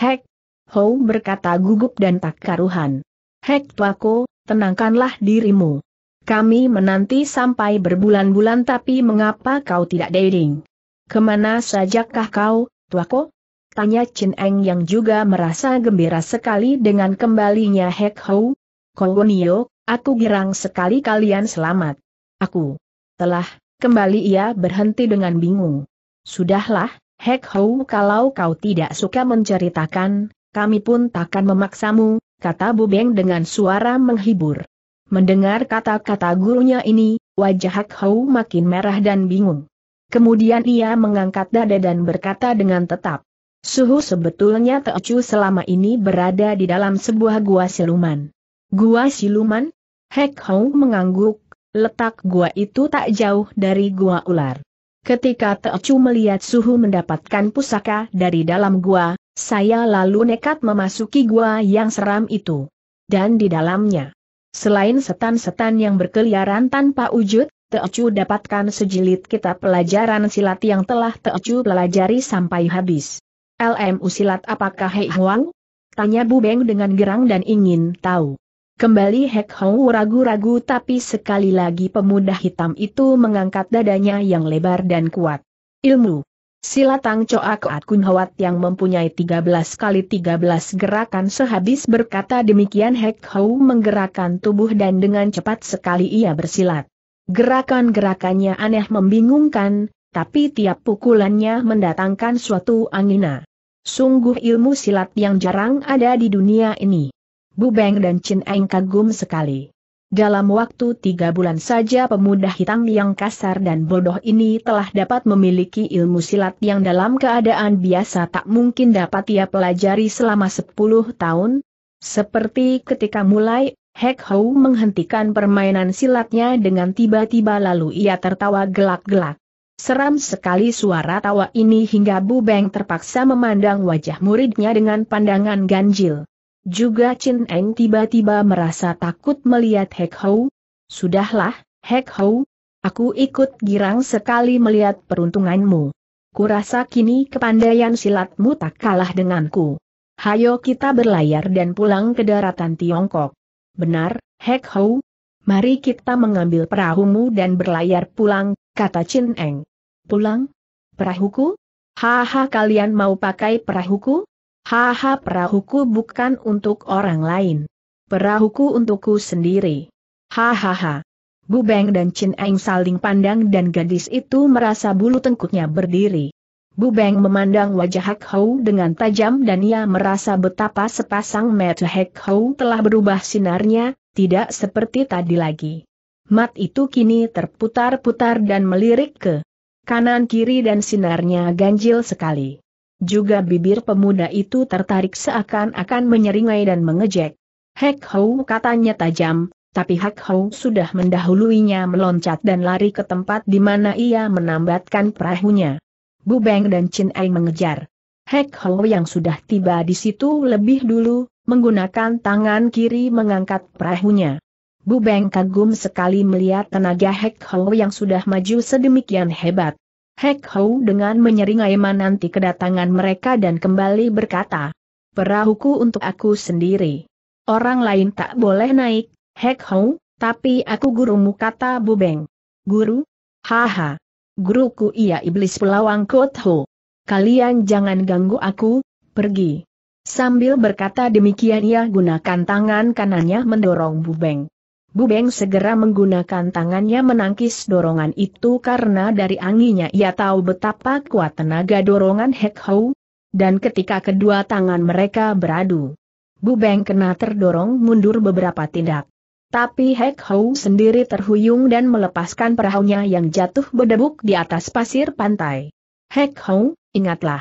Hek. Hou berkata gugup dan tak karuhan. Hek Tuako, tenangkanlah dirimu. Kami menanti sampai berbulan-bulan tapi mengapa kau tidak daring? Kemana sajakah kau, Tuako? Tanya Chin Eng yang juga merasa gembira sekali dengan kembalinya Hek Hou. Kowonio, aku girang sekali kalian selamat. Aku telah, kembali ia berhenti dengan bingung. Sudahlah, Hek Hou kalau kau tidak suka menceritakan, kami pun takkan memaksamu, kata Bu Beng dengan suara menghibur. Mendengar kata-kata gurunya ini, wajah Hek Hou makin merah dan bingung. Kemudian ia mengangkat dada dan berkata dengan tetap, Suhu sebetulnya Teocu selama ini berada di dalam sebuah gua siluman. Gua siluman? Hek Hou mengangguk, letak gua itu tak jauh dari gua ular. Ketika Teocu melihat Suhu mendapatkan pusaka dari dalam gua, saya lalu nekat memasuki gua yang seram itu. Dan di dalamnya, selain setan-setan yang berkeliaran tanpa wujud, Teocu dapatkan sejilid kitab pelajaran silat yang telah Teocu pelajari sampai habis. LMU silat apakah Hei Huang? Tanya Bu Beng dengan gerang dan ingin tahu. Kembali Hek Hong ragu-ragu tapi sekali lagi pemuda hitam itu mengangkat dadanya yang lebar dan kuat. Ilmu. Silatang Coa Koat Kun Hawat yang mempunyai 13 kali 13 gerakan sehabis berkata demikian Hek Hou menggerakkan tubuh dan dengan cepat sekali ia bersilat. Gerakan-gerakannya aneh membingungkan, tapi tiap pukulannya mendatangkan suatu angina. Sungguh ilmu silat yang jarang ada di dunia ini. Bu Beng dan Chin Eng kagum sekali. Dalam waktu tiga bulan saja pemuda hitam yang kasar dan bodoh ini telah dapat memiliki ilmu silat yang dalam keadaan biasa tak mungkin dapat ia pelajari selama sepuluh tahun. Seperti ketika mulai, Hek Hou menghentikan permainan silatnya dengan tiba-tiba lalu ia tertawa gelak-gelak. Seram sekali suara tawa ini hingga Bu Beng terpaksa memandang wajah muridnya dengan pandangan ganjil. Juga Chin Eng tiba-tiba merasa takut melihat Hek Hou. Sudahlah, Hek Hou, aku ikut girang sekali melihat peruntunganmu. Kurasa kini kepandaian silatmu tak kalah denganku. Hayo kita berlayar dan pulang ke daratan Tiongkok. Benar, Hek Hou, Mari kita mengambil perahumu dan berlayar pulang, kata Chin Eng. Pulang? Perahuku? Haha kalian mau pakai perahuku? Haha perahuku bukan untuk orang lain. Perahuku untukku sendiri. Hahaha. Bu Beng dan Chin Eng saling pandang dan gadis itu merasa bulu tengkuknya berdiri. Bubeng memandang wajah Hek Hou dengan tajam dan ia merasa betapa sepasang mata Hek Hou telah berubah sinarnya, tidak seperti tadi lagi. Mat itu kini terputar-putar dan melirik ke kanan-kiri dan sinarnya ganjil sekali. Juga bibir pemuda itu tertarik seakan-akan menyeringai dan mengejek. Hek Hou katanya tajam, tapi Hek Hou sudah mendahuluinya meloncat dan lari ke tempat di mana ia menambatkan perahunya. Bu Beng dan Chin Eng mengejar. Hek Ho yang sudah tiba di situ lebih dulu, menggunakan tangan kiri mengangkat perahunya. Bu Beng kagum sekali melihat tenaga Hek Ho yang sudah maju sedemikian hebat. Hek Ho dengan menyeringai menanti kedatangan mereka dan kembali berkata, Perahuku untuk aku sendiri. Orang lain tak boleh naik, Hek Ho, tapi aku gurumu kata Bu Beng. Guru? Haha guruku ia iblis pelawang Kotho. Kalian jangan ganggu aku, pergi. Sambil berkata demikian ia gunakan tangan kanannya mendorong Bubeng. Bubeng segera menggunakan tangannya menangkis dorongan itu karena dari anginnya ia tahu betapa kuat tenaga dorongan Hek Hou. Dan ketika kedua tangan mereka beradu, Bubeng kena terdorong mundur beberapa tindak. Tapi Hek Hou sendiri terhuyung dan melepaskan perahunya yang jatuh berdebuk di atas pasir pantai. Hek Hou, ingatlah.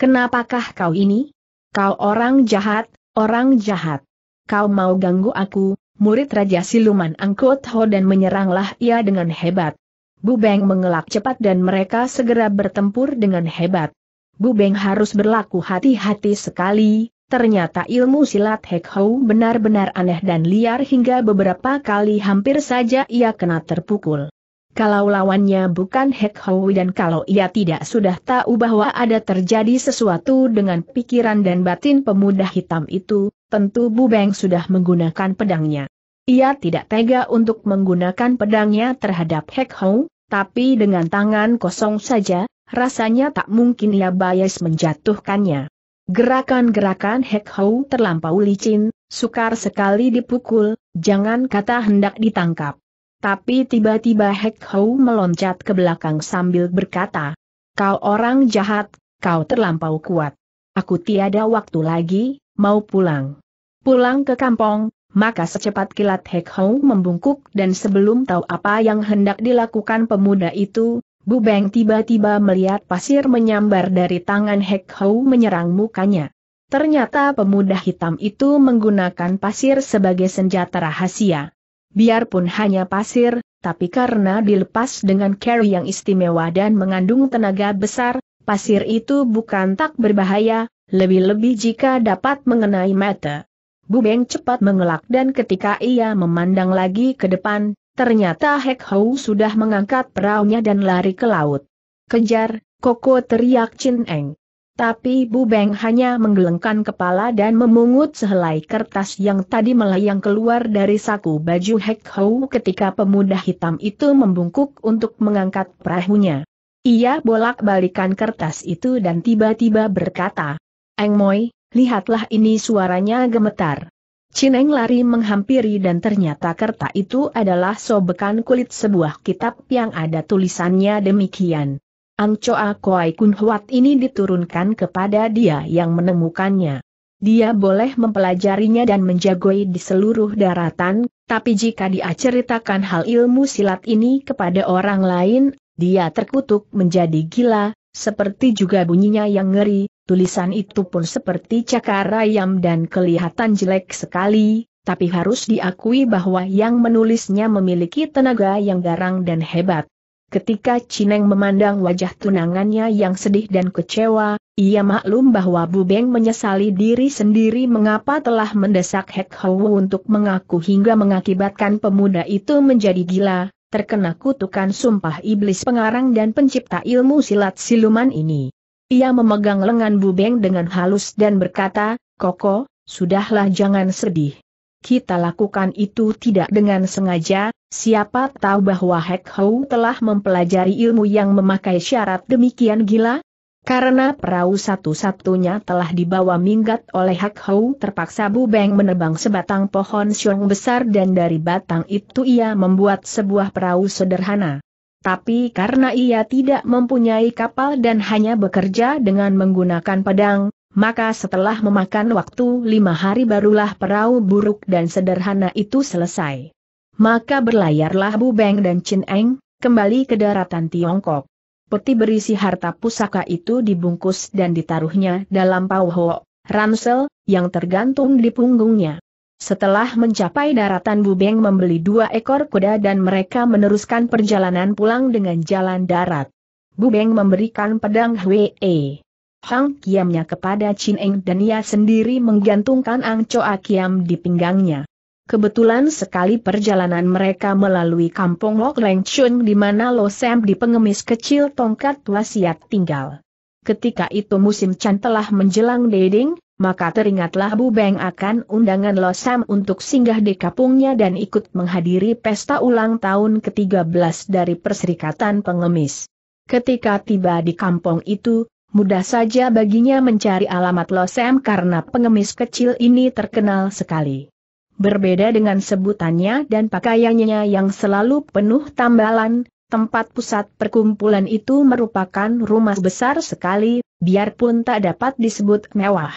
Kenapakah kau ini? Kau orang jahat, orang jahat. Kau mau ganggu aku, murid Raja Siluman Angkut Ho dan menyeranglah ia dengan hebat. Bu Beng mengelak cepat dan mereka segera bertempur dengan hebat. Bu Beng harus berlaku hati-hati sekali, Ternyata ilmu silat Hek Hou benar-benar aneh dan liar hingga beberapa kali hampir saja ia kena terpukul. Kalau lawannya bukan Hek Hou dan kalau ia tidak sudah tahu bahwa ada terjadi sesuatu dengan pikiran dan batin pemuda hitam itu, tentu Bu Beng sudah menggunakan pedangnya. Ia tidak tega untuk menggunakan pedangnya terhadap Hek Hou, tapi dengan tangan kosong saja, rasanya tak mungkin ia bias menjatuhkannya. Gerakan-gerakan Hek Hou terlampau licin, sukar sekali dipukul, jangan kata hendak ditangkap. Tapi tiba-tiba Hek Hou meloncat ke belakang sambil berkata, Kau orang jahat, kau terlampau kuat. Aku tiada waktu lagi, mau pulang. Pulang ke kampung, maka secepat kilat Hek Hou membungkuk dan sebelum tahu apa yang hendak dilakukan pemuda itu, Bubeng tiba-tiba melihat pasir menyambar dari tangan Hek Hou menyerang mukanya. Ternyata pemuda hitam itu menggunakan pasir sebagai senjata rahasia. Biarpun hanya pasir, tapi karena dilepas dengan carry yang istimewa dan mengandung tenaga besar, pasir itu bukan tak berbahaya, lebih-lebih jika dapat mengenai mata. Bubeng cepat mengelak dan ketika ia memandang lagi ke depan, Ternyata Hek Hou sudah mengangkat peraunya dan lari ke laut. Kejar, Koko teriak Chin Eng. Tapi Bu Beng hanya menggelengkan kepala dan memungut sehelai kertas yang tadi melayang keluar dari saku baju Hek Hou ketika pemuda hitam itu membungkuk untuk mengangkat perahunya. Ia bolak-balikan kertas itu dan tiba-tiba berkata, Eng Moi, lihatlah ini suaranya gemetar. Cineng lari menghampiri dan ternyata kerta itu adalah sobekan kulit sebuah kitab yang ada tulisannya demikian. Angcoa Koai Kun Huat ini diturunkan kepada dia yang menemukannya. Dia boleh mempelajarinya dan menjagoi di seluruh daratan, tapi jika dia ceritakan hal ilmu silat ini kepada orang lain, dia terkutuk menjadi gila, seperti juga bunyinya yang ngeri, Tulisan itu pun seperti cakar ayam dan kelihatan jelek sekali, tapi harus diakui bahwa yang menulisnya memiliki tenaga yang garang dan hebat. Ketika Cineng memandang wajah tunangannya yang sedih dan kecewa, ia maklum bahwa Bu Beng menyesali diri sendiri mengapa telah mendesak Hek Hou untuk mengaku hingga mengakibatkan pemuda itu menjadi gila, terkena kutukan sumpah iblis pengarang dan pencipta ilmu silat siluman ini. Ia memegang lengan bu beng dengan halus dan berkata, Koko, sudahlah jangan sedih. Kita lakukan itu tidak dengan sengaja, siapa tahu bahwa Hek Hou telah mempelajari ilmu yang memakai syarat demikian gila? Karena perahu satu-satunya telah dibawa minggat oleh hak Hou terpaksa bu beng menebang sebatang pohon siung besar dan dari batang itu ia membuat sebuah perahu sederhana. Tapi karena ia tidak mempunyai kapal dan hanya bekerja dengan menggunakan pedang, maka setelah memakan waktu lima hari barulah perahu buruk dan sederhana itu selesai. Maka berlayarlah Bu Beng dan Chin Eng, kembali ke daratan Tiongkok. Peti berisi harta pusaka itu dibungkus dan ditaruhnya dalam pauho, ransel, yang tergantung di punggungnya. Setelah mencapai daratan Bubeng membeli dua ekor kuda dan mereka meneruskan perjalanan pulang dengan jalan darat. Bubeng memberikan pedang Hwee. Hang Kiamnya kepada Chin Eng dan ia sendiri menggantungkan Ang Choa Kiam di pinggangnya. Kebetulan sekali perjalanan mereka melalui kampung Lok Leng Chun di mana Lo Sam di pengemis kecil tongkat wasiat tinggal. Ketika itu musim Chan telah menjelang deding, maka teringatlah Bu Beng akan undangan Sam untuk singgah di kampungnya dan ikut menghadiri pesta ulang tahun ke-13 dari Perserikatan Pengemis. Ketika tiba di kampung itu, mudah saja baginya mencari alamat Sam karena pengemis kecil ini terkenal sekali. Berbeda dengan sebutannya dan pakaiannya yang selalu penuh tambalan, tempat pusat perkumpulan itu merupakan rumah besar sekali, biarpun tak dapat disebut mewah.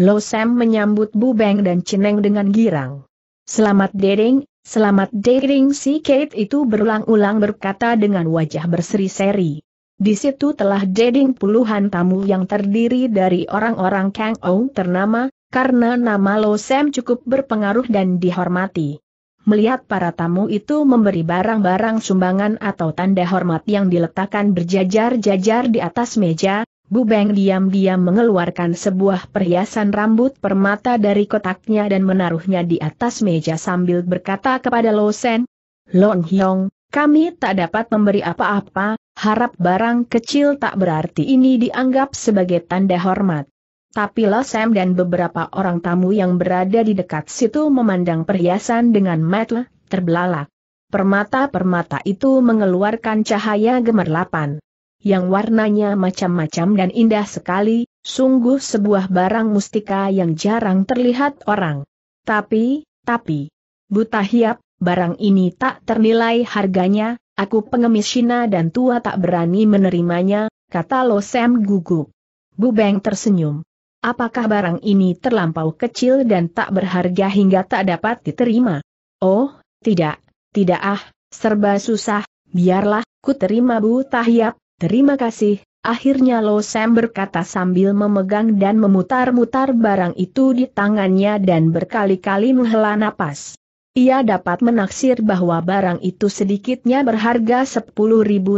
Lo Sam menyambut Bu Beng dan Cineng dengan girang. Selamat dering, selamat dering si Kate itu berulang-ulang berkata dengan wajah berseri-seri. Di situ telah dering puluhan tamu yang terdiri dari orang-orang Kang Ou ternama, karena nama Lo Sam cukup berpengaruh dan dihormati. Melihat para tamu itu memberi barang-barang sumbangan atau tanda hormat yang diletakkan berjajar-jajar di atas meja, Bubeng diam-diam mengeluarkan sebuah perhiasan rambut permata dari kotaknya dan menaruhnya di atas meja sambil berkata kepada Losen, Long Hyong, kami tak dapat memberi apa-apa, harap barang kecil tak berarti ini dianggap sebagai tanda hormat. Tapi Lo Sen dan beberapa orang tamu yang berada di dekat situ memandang perhiasan dengan mata terbelalak. Permata-permata itu mengeluarkan cahaya gemerlapan yang warnanya macam-macam dan indah sekali, sungguh sebuah barang mustika yang jarang terlihat orang. Tapi, tapi, buta hiap, barang ini tak ternilai harganya, aku pengemis Cina dan tua tak berani menerimanya, kata Lo Sam gugup. Bu Beng tersenyum. Apakah barang ini terlampau kecil dan tak berharga hingga tak dapat diterima? Oh, tidak, tidak ah, serba susah, biarlah, ku terima Bu Tahyap, Terima kasih, akhirnya Lo Sam berkata sambil memegang dan memutar-mutar barang itu di tangannya dan berkali-kali menghela napas. Ia dapat menaksir bahwa barang itu sedikitnya berharga 10.000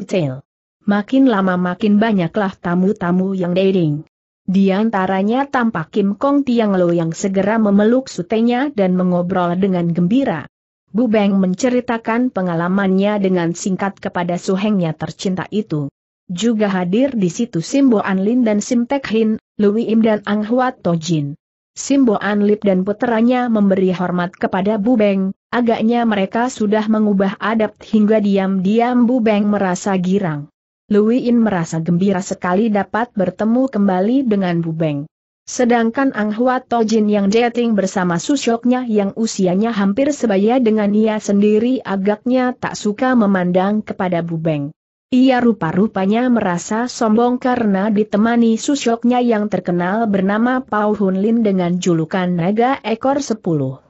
tel. Makin lama makin banyaklah tamu-tamu yang dating. Di antaranya tampak Kim Kong Tiang Lo yang segera memeluk sutenya dan mengobrol dengan gembira. Bu Beng menceritakan pengalamannya dengan singkat kepada suhengnya tercinta itu. Juga hadir di situ Simbo Anlin dan Sim Tek Hin, Lui Im dan Ang To Tojin. Simbo Anlip dan puteranya memberi hormat kepada Bu Beng, agaknya mereka sudah mengubah adab hingga diam-diam Bu Beng merasa girang. Lui In merasa gembira sekali dapat bertemu kembali dengan Bu Beng. Sedangkan Ang Hwa Tojin yang dating bersama susyoknya yang usianya hampir sebaya dengan ia sendiri agaknya tak suka memandang kepada Bubeng. Ia rupa-rupanya merasa sombong karena ditemani susyoknya yang terkenal bernama Pau Hun Lin dengan julukan Naga Ekor Sepuluh.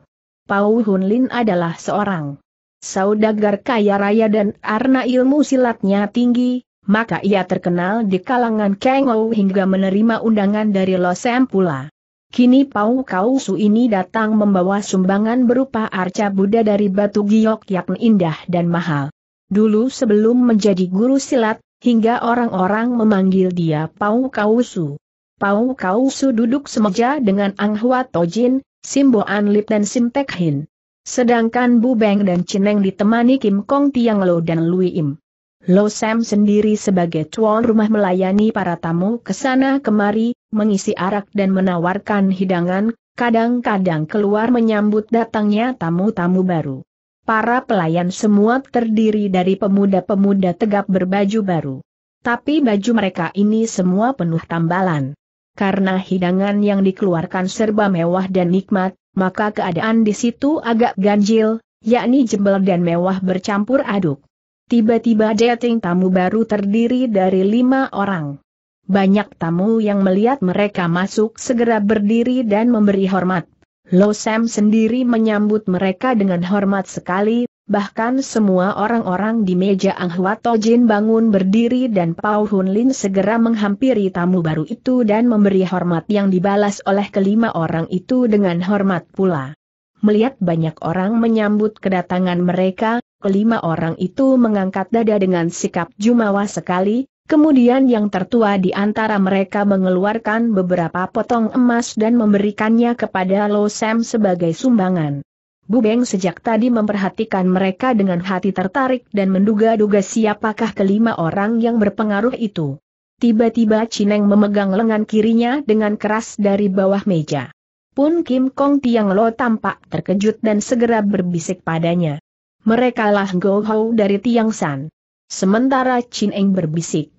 Pau Hun Lin adalah seorang saudagar kaya raya dan arna ilmu silatnya tinggi, maka ia terkenal di kalangan Kengou hingga menerima undangan dari Losem pula. Kini Pau Kau Su ini datang membawa sumbangan berupa arca Buddha dari batu giok yang indah dan mahal. Dulu sebelum menjadi guru silat, hingga orang-orang memanggil dia Pau Kausu. Pau Kausu duduk semeja dengan Ang Hua Tojin, Simbo An Lip dan Sim Tek Hin. Sedangkan Bu Beng dan Cineng ditemani Kim Kong Tiang Lo dan Lui Im. Lo Sam sendiri sebagai tuan rumah melayani para tamu ke sana kemari, mengisi arak dan menawarkan hidangan, kadang-kadang keluar menyambut datangnya tamu-tamu baru para pelayan semua terdiri dari pemuda-pemuda tegap berbaju baru. Tapi baju mereka ini semua penuh tambalan. Karena hidangan yang dikeluarkan serba mewah dan nikmat, maka keadaan di situ agak ganjil, yakni jembel dan mewah bercampur aduk. Tiba-tiba dating tamu baru terdiri dari lima orang. Banyak tamu yang melihat mereka masuk segera berdiri dan memberi hormat. Lo Sam sendiri menyambut mereka dengan hormat sekali, bahkan semua orang-orang di meja Ang Anghuato Jin bangun berdiri dan Pau Hun Lin segera menghampiri tamu baru itu dan memberi hormat yang dibalas oleh kelima orang itu dengan hormat pula. Melihat banyak orang menyambut kedatangan mereka, kelima orang itu mengangkat dada dengan sikap jumawa sekali, Kemudian yang tertua di antara mereka mengeluarkan beberapa potong emas dan memberikannya kepada Lo Sam sebagai sumbangan. Bu Beng sejak tadi memperhatikan mereka dengan hati tertarik dan menduga-duga siapakah kelima orang yang berpengaruh itu. Tiba-tiba Cineng memegang lengan kirinya dengan keras dari bawah meja. Pun Kim Kong Tiang Lo tampak terkejut dan segera berbisik padanya. Merekalah Go Hou dari Tiang San. Sementara Chin Eng berbisik,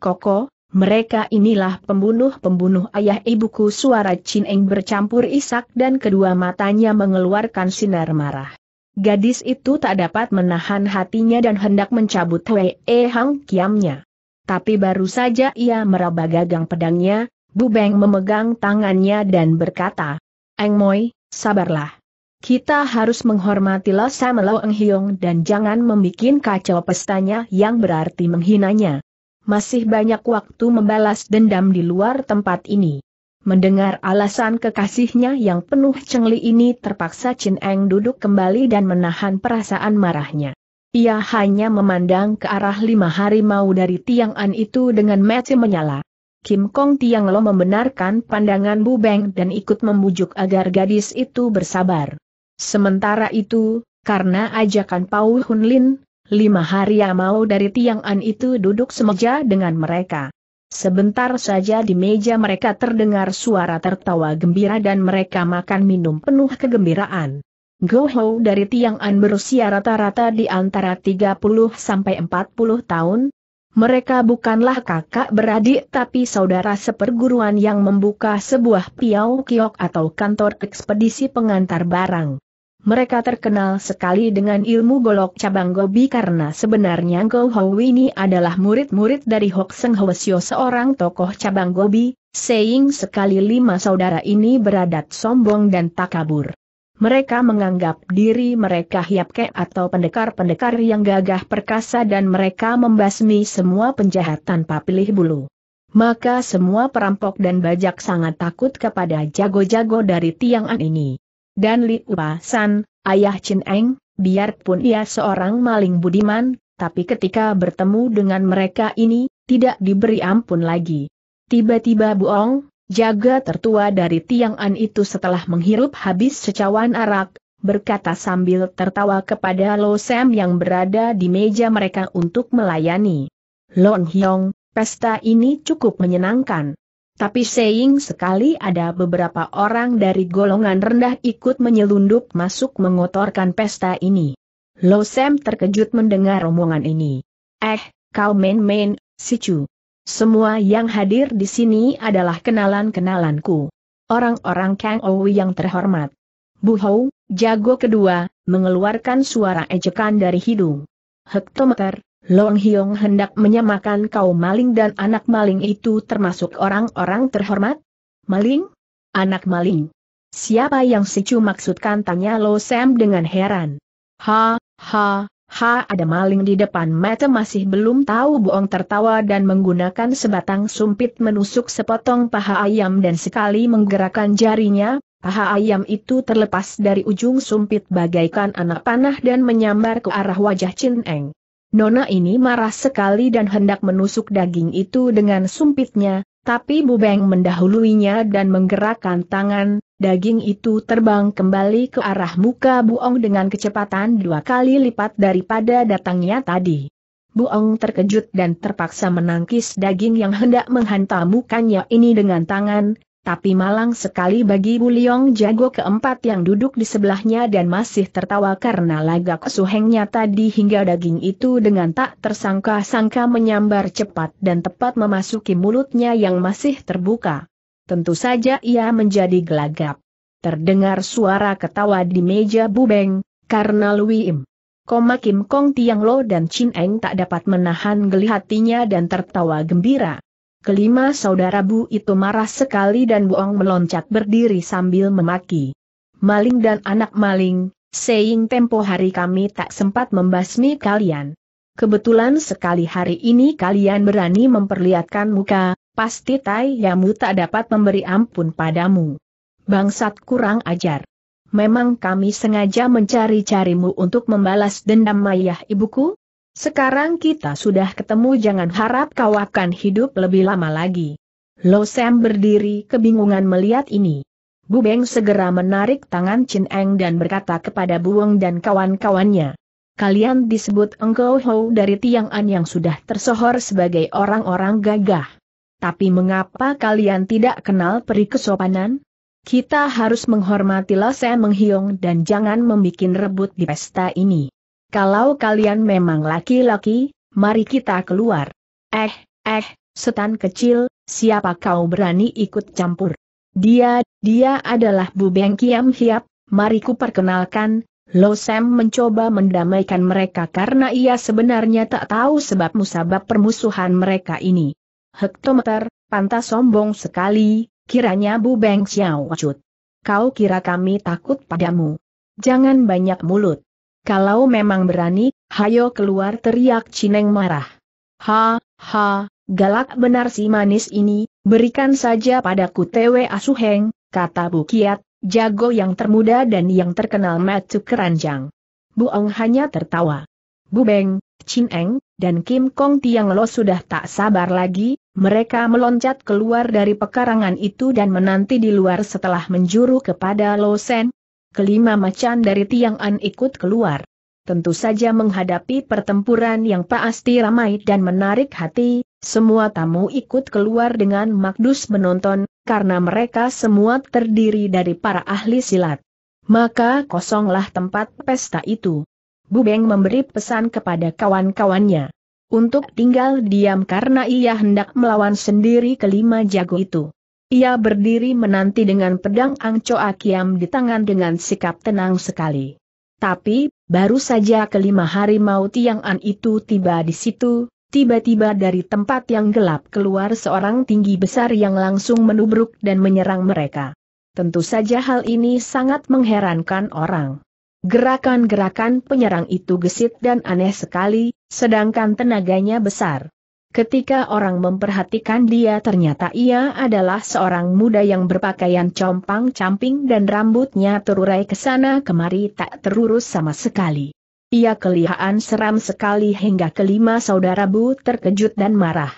Koko, mereka inilah pembunuh-pembunuh ayah ibuku suara Chin Eng bercampur isak dan kedua matanya mengeluarkan sinar marah. Gadis itu tak dapat menahan hatinya dan hendak mencabut Wei e Hang Kiamnya. Tapi baru saja ia meraba gagang pedangnya, Bu Beng memegang tangannya dan berkata, Eng Moi, sabarlah. Kita harus menghormati Lo Samelo Eng Hiong dan jangan membuat kacau pestanya yang berarti menghinanya masih banyak waktu membalas dendam di luar tempat ini. Mendengar alasan kekasihnya yang penuh cengli ini terpaksa Chin Eng duduk kembali dan menahan perasaan marahnya. Ia hanya memandang ke arah lima harimau dari Tiang An itu dengan mata menyala. Kim Kong Tiang Lo membenarkan pandangan Bu Beng dan ikut membujuk agar gadis itu bersabar. Sementara itu, karena ajakan Pau Hun Lin, lima hari mau dari Tiang An itu duduk semeja dengan mereka. Sebentar saja di meja mereka terdengar suara tertawa gembira dan mereka makan minum penuh kegembiraan. Goho dari Tiang An berusia rata-rata di antara 30 sampai 40 tahun. Mereka bukanlah kakak beradik tapi saudara seperguruan yang membuka sebuah piau kiok atau kantor ekspedisi pengantar barang. Mereka terkenal sekali dengan ilmu golok cabang Gobi karena sebenarnya Gou Hou ini adalah murid-murid dari Hok Seng Sio seorang tokoh cabang Gobi, seing sekali lima saudara ini beradat sombong dan takabur. Mereka menganggap diri mereka hiap hiapke atau pendekar-pendekar yang gagah perkasa dan mereka membasmi semua penjahat tanpa pilih bulu. Maka semua perampok dan bajak sangat takut kepada jago-jago dari Tiang An ini. Dan Liua San, ayah Chin Eng, biarpun ia seorang maling budiman, tapi ketika bertemu dengan mereka ini, tidak diberi ampun lagi. Tiba-tiba Buong, jaga tertua dari Tiang An itu setelah menghirup habis secawan arak, berkata sambil tertawa kepada Lo Sam yang berada di meja mereka untuk melayani. Lon Hyong, pesta ini cukup menyenangkan. Tapi saying sekali ada beberapa orang dari golongan rendah ikut menyelundup masuk mengotorkan pesta ini. Lo Sam terkejut mendengar omongan ini. Eh, kau main-main, si Chu. Semua yang hadir di sini adalah kenalan-kenalanku. Orang-orang Kang Owi yang terhormat. Bu Hou, jago kedua, mengeluarkan suara ejekan dari hidung. Hektometer, Long Hiong hendak menyamakan kau maling dan anak maling itu termasuk orang-orang terhormat? Maling? Anak maling? Siapa yang Chu maksudkan tanya Lo Sam dengan heran. Ha, ha, ha ada maling di depan mata masih belum tahu bohong tertawa dan menggunakan sebatang sumpit menusuk sepotong paha ayam dan sekali menggerakkan jarinya, Paha ayam itu terlepas dari ujung sumpit bagaikan anak panah dan menyambar ke arah wajah Chin Eng. Nona ini marah sekali dan hendak menusuk daging itu dengan sumpitnya, tapi Bu Beng mendahuluinya dan menggerakkan tangan, daging itu terbang kembali ke arah muka Bu Ong dengan kecepatan dua kali lipat daripada datangnya tadi. Bu Ong terkejut dan terpaksa menangkis daging yang hendak menghantam mukanya ini dengan tangan, tapi malang sekali bagi Bu Buliong jago keempat yang duduk di sebelahnya dan masih tertawa karena lagak suhengnya tadi hingga daging itu dengan tak tersangka-sangka menyambar cepat dan tepat memasuki mulutnya yang masih terbuka. Tentu saja ia menjadi gelagap. Terdengar suara ketawa di meja bubeng, karena Lui Im. Koma Kim Kong Tiang Lo dan Chin Eng tak dapat menahan geli hatinya dan tertawa gembira. Kelima saudara Bu itu marah sekali dan Buong meloncat berdiri sambil memaki. Maling dan anak maling, seing tempo hari kami tak sempat membasmi kalian. Kebetulan sekali hari ini kalian berani memperlihatkan muka, pasti tai yamu tak dapat memberi ampun padamu. Bangsat kurang ajar. Memang kami sengaja mencari-carimu untuk membalas dendam mayah ibuku? Sekarang kita sudah ketemu jangan harap kau akan hidup lebih lama lagi. Lo Sam berdiri kebingungan melihat ini. Bu Beng segera menarik tangan Chin Eng dan berkata kepada Buong dan kawan-kawannya. Kalian disebut Engkau Hou dari Tiang An yang sudah tersohor sebagai orang-orang gagah. Tapi mengapa kalian tidak kenal peri kesopanan? Kita harus menghormati Lo Sam Menghiong dan jangan membuat rebut di pesta ini. Kalau kalian memang laki-laki, mari kita keluar. Eh, eh, setan kecil, siapa kau berani ikut campur? Dia, dia adalah Bu Beng Kiam Hiap, mari ku perkenalkan, Lo Sam mencoba mendamaikan mereka karena ia sebenarnya tak tahu sebab musabab permusuhan mereka ini. Hektometer, pantas sombong sekali, kiranya Bu Beng Xiao Chut. Kau kira kami takut padamu. Jangan banyak mulut kalau memang berani, hayo keluar teriak Cineng marah. Ha, ha, galak benar si manis ini, berikan saja padaku Tewe Asuheng, kata Bukiat, jago yang termuda dan yang terkenal matu keranjang. Bu Ong hanya tertawa. Bu Beng, Cineng, dan Kim Kong Tiang Lo sudah tak sabar lagi, mereka meloncat keluar dari pekarangan itu dan menanti di luar setelah menjuru kepada Lo Sen, kelima macan dari tiang an ikut keluar. Tentu saja menghadapi pertempuran yang pasti ramai dan menarik hati, semua tamu ikut keluar dengan makdus menonton, karena mereka semua terdiri dari para ahli silat. Maka kosonglah tempat pesta itu. Bu Beng memberi pesan kepada kawan-kawannya. Untuk tinggal diam karena ia hendak melawan sendiri kelima jago itu. Ia berdiri menanti dengan pedang angcoakiam Kiam di tangan dengan sikap tenang sekali. Tapi, baru saja kelima hari maut Tiang An itu tiba di situ, tiba-tiba dari tempat yang gelap keluar seorang tinggi besar yang langsung menubruk dan menyerang mereka. Tentu saja hal ini sangat mengherankan orang. Gerakan-gerakan penyerang itu gesit dan aneh sekali, sedangkan tenaganya besar. Ketika orang memperhatikan dia ternyata ia adalah seorang muda yang berpakaian compang-camping dan rambutnya terurai ke sana kemari tak terurus sama sekali. Ia kelihatan seram sekali hingga kelima saudara Bu terkejut dan marah.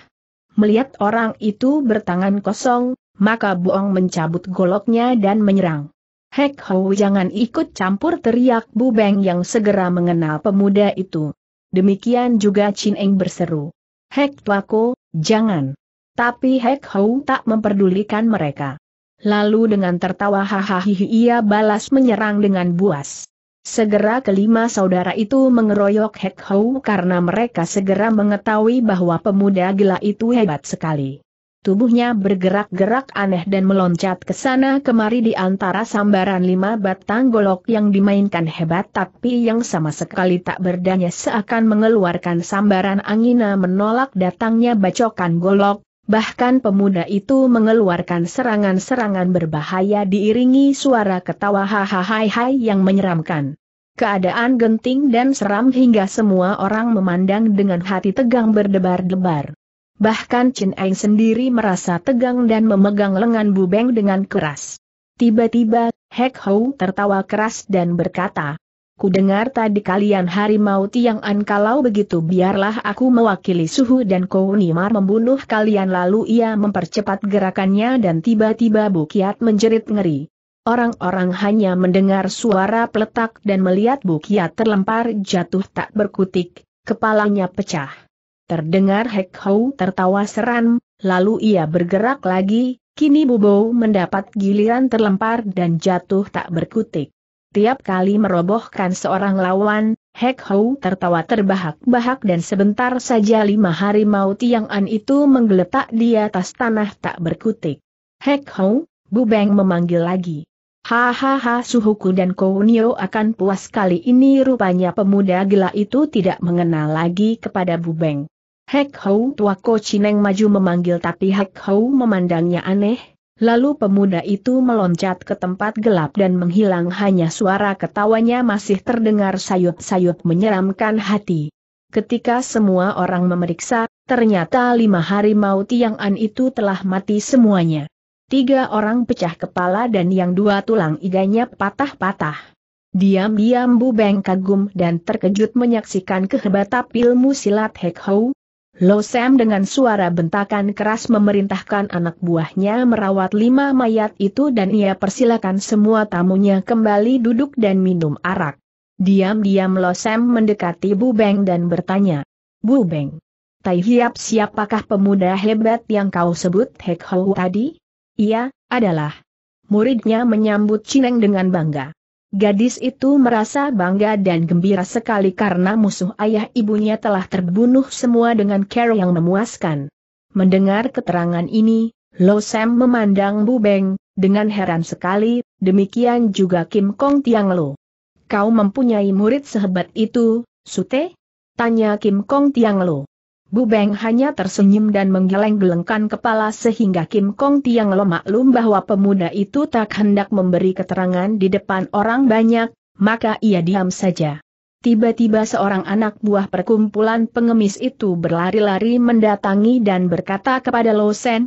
Melihat orang itu bertangan kosong, maka buong mencabut goloknya dan menyerang. Hek ho, jangan ikut campur teriak Bu Beng yang segera mengenal pemuda itu. Demikian juga Chin Eng berseru. Hek Tuako, jangan. Tapi Hek Hou tak memperdulikan mereka. Lalu dengan tertawa hahaha ia balas menyerang dengan buas. Segera kelima saudara itu mengeroyok Hek Hou karena mereka segera mengetahui bahwa pemuda gila itu hebat sekali. Tubuhnya bergerak-gerak aneh dan meloncat ke sana kemari di antara sambaran lima batang golok yang dimainkan hebat tapi yang sama sekali tak berdaya seakan mengeluarkan sambaran angina menolak datangnya bacokan golok, Bahkan pemuda itu mengeluarkan serangan-serangan berbahaya diiringi suara ketawa hahaha yang menyeramkan. Keadaan genting dan seram hingga semua orang memandang dengan hati tegang berdebar-debar bahkan Chen Eng sendiri merasa tegang dan memegang lengan Bu Beng dengan keras. Tiba-tiba, Hek Hou tertawa keras dan berkata, Ku dengar tadi kalian harimau Tiang An kalau begitu biarlah aku mewakili Suhu dan Kounimar membunuh kalian lalu ia mempercepat gerakannya dan tiba-tiba Bukiat menjerit ngeri. Orang-orang hanya mendengar suara peletak dan melihat Bukiat terlempar jatuh tak berkutik, kepalanya pecah. Terdengar Hek Hou tertawa seram, lalu ia bergerak lagi, kini Bubo mendapat giliran terlempar dan jatuh tak berkutik. Tiap kali merobohkan seorang lawan, Hek Hou tertawa terbahak-bahak dan sebentar saja lima hari harimau Tiang An itu menggeletak di atas tanah tak berkutik. Hek Hou, Bu Beng memanggil lagi. Hahaha suhuku dan Kounio akan puas kali ini rupanya pemuda gila itu tidak mengenal lagi kepada Bu Beng. Hek Hou tua Kocineng maju memanggil tapi Hek Hou memandangnya aneh, lalu pemuda itu meloncat ke tempat gelap dan menghilang hanya suara ketawanya masih terdengar sayut-sayut menyeramkan hati. Ketika semua orang memeriksa, ternyata lima harimau Tiang An itu telah mati semuanya. Tiga orang pecah kepala dan yang dua tulang iganya patah-patah. Diam-diam Bu Beng kagum dan terkejut menyaksikan kehebatan ilmu silat Hek Hou, Lo Sam dengan suara bentakan keras memerintahkan anak buahnya merawat lima mayat itu dan ia persilakan semua tamunya kembali duduk dan minum arak. Diam-diam Lo Sam mendekati Bu Beng dan bertanya, Bu Beng, Tai Hiap siapakah pemuda hebat yang kau sebut Hek Hou tadi? Ia, adalah. Muridnya menyambut Cineng dengan bangga. Gadis itu merasa bangga dan gembira sekali karena musuh ayah ibunya telah terbunuh semua dengan cara yang memuaskan. Mendengar keterangan ini, Lo Sam memandang Bu Beng, dengan heran sekali, demikian juga Kim Kong Tiang Lo. Kau mempunyai murid sehebat itu, Sute? Tanya Kim Kong Tiang Lo. Bu Beng hanya tersenyum dan menggeleng-gelengkan kepala sehingga Kim Kong Tiang Lo maklum bahwa pemuda itu tak hendak memberi keterangan di depan orang banyak, maka ia diam saja. Tiba-tiba seorang anak buah perkumpulan pengemis itu berlari-lari mendatangi dan berkata kepada Lo Sen,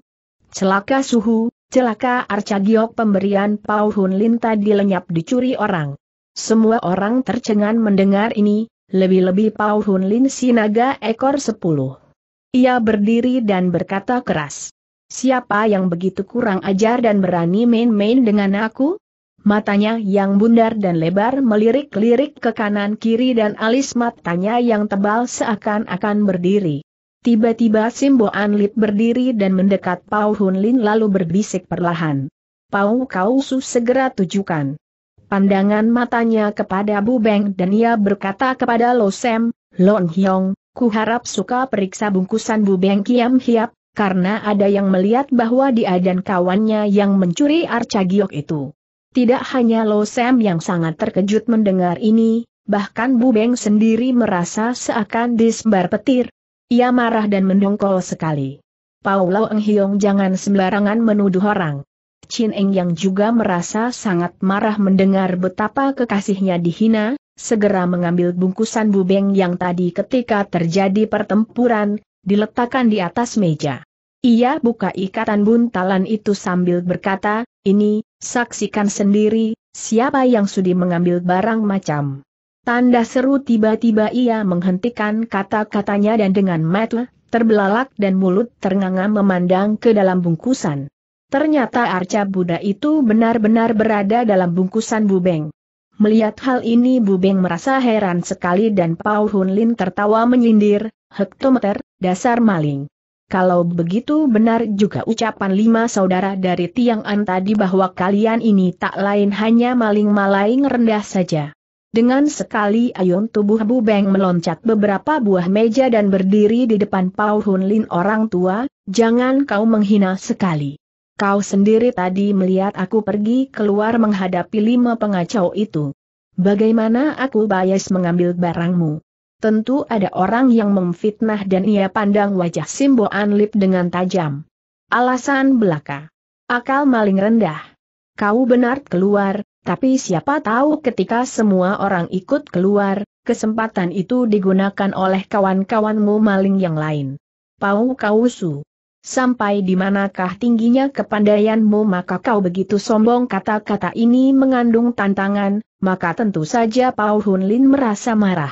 Celaka suhu, celaka arca giok pemberian Pao Hun Lin tadi lenyap dicuri orang. Semua orang tercengang mendengar ini, lebih-lebih Pau Hun Lin Sinaga ekor sepuluh. Ia berdiri dan berkata keras. Siapa yang begitu kurang ajar dan berani main-main dengan aku? Matanya yang bundar dan lebar melirik-lirik ke kanan kiri dan alis matanya yang tebal seakan-akan berdiri. Tiba-tiba Simbo Anlit berdiri dan mendekat Pau Hun Lin lalu berbisik perlahan. Pau kau Kausu segera tujukan pandangan matanya kepada Bu Beng dan ia berkata kepada Lo Sem, Lon Hyong, ku harap suka periksa bungkusan Bu Beng Kiam Hiap, karena ada yang melihat bahwa dia dan kawannya yang mencuri arca giok itu. Tidak hanya Lo Sem yang sangat terkejut mendengar ini, bahkan Bu Beng sendiri merasa seakan disembar petir. Ia marah dan mendongkol sekali. Paulo Eng Hiong jangan sembarangan menuduh orang. Chin Eng yang juga merasa sangat marah mendengar betapa kekasihnya dihina, segera mengambil bungkusan bubeng yang tadi ketika terjadi pertempuran, diletakkan di atas meja. Ia buka ikatan buntalan itu sambil berkata, ini, saksikan sendiri, siapa yang sudi mengambil barang macam. Tanda seru tiba-tiba ia menghentikan kata-katanya dan dengan mata, terbelalak dan mulut ternganga memandang ke dalam bungkusan. Ternyata arca Buddha itu benar-benar berada dalam bungkusan bubeng. Melihat hal ini Bubeng merasa heran sekali dan Pau Hun Lin tertawa menyindir, hektometer, dasar maling. Kalau begitu benar juga ucapan lima saudara dari Tiang An tadi bahwa kalian ini tak lain hanya maling maling rendah saja. Dengan sekali ayun tubuh Bubeng meloncat beberapa buah meja dan berdiri di depan Pau Hun Lin orang tua, jangan kau menghina sekali. Kau sendiri tadi melihat aku pergi keluar menghadapi lima pengacau itu. Bagaimana aku bias mengambil barangmu? Tentu ada orang yang memfitnah dan ia pandang wajah Simbo Anlip dengan tajam. Alasan belaka. Akal maling rendah. Kau benar keluar, tapi siapa tahu ketika semua orang ikut keluar, kesempatan itu digunakan oleh kawan-kawanmu maling yang lain. Pau su sampai di manakah tingginya kepandaianmu maka kau begitu sombong kata-kata ini mengandung tantangan, maka tentu saja Pao Hun Lin merasa marah.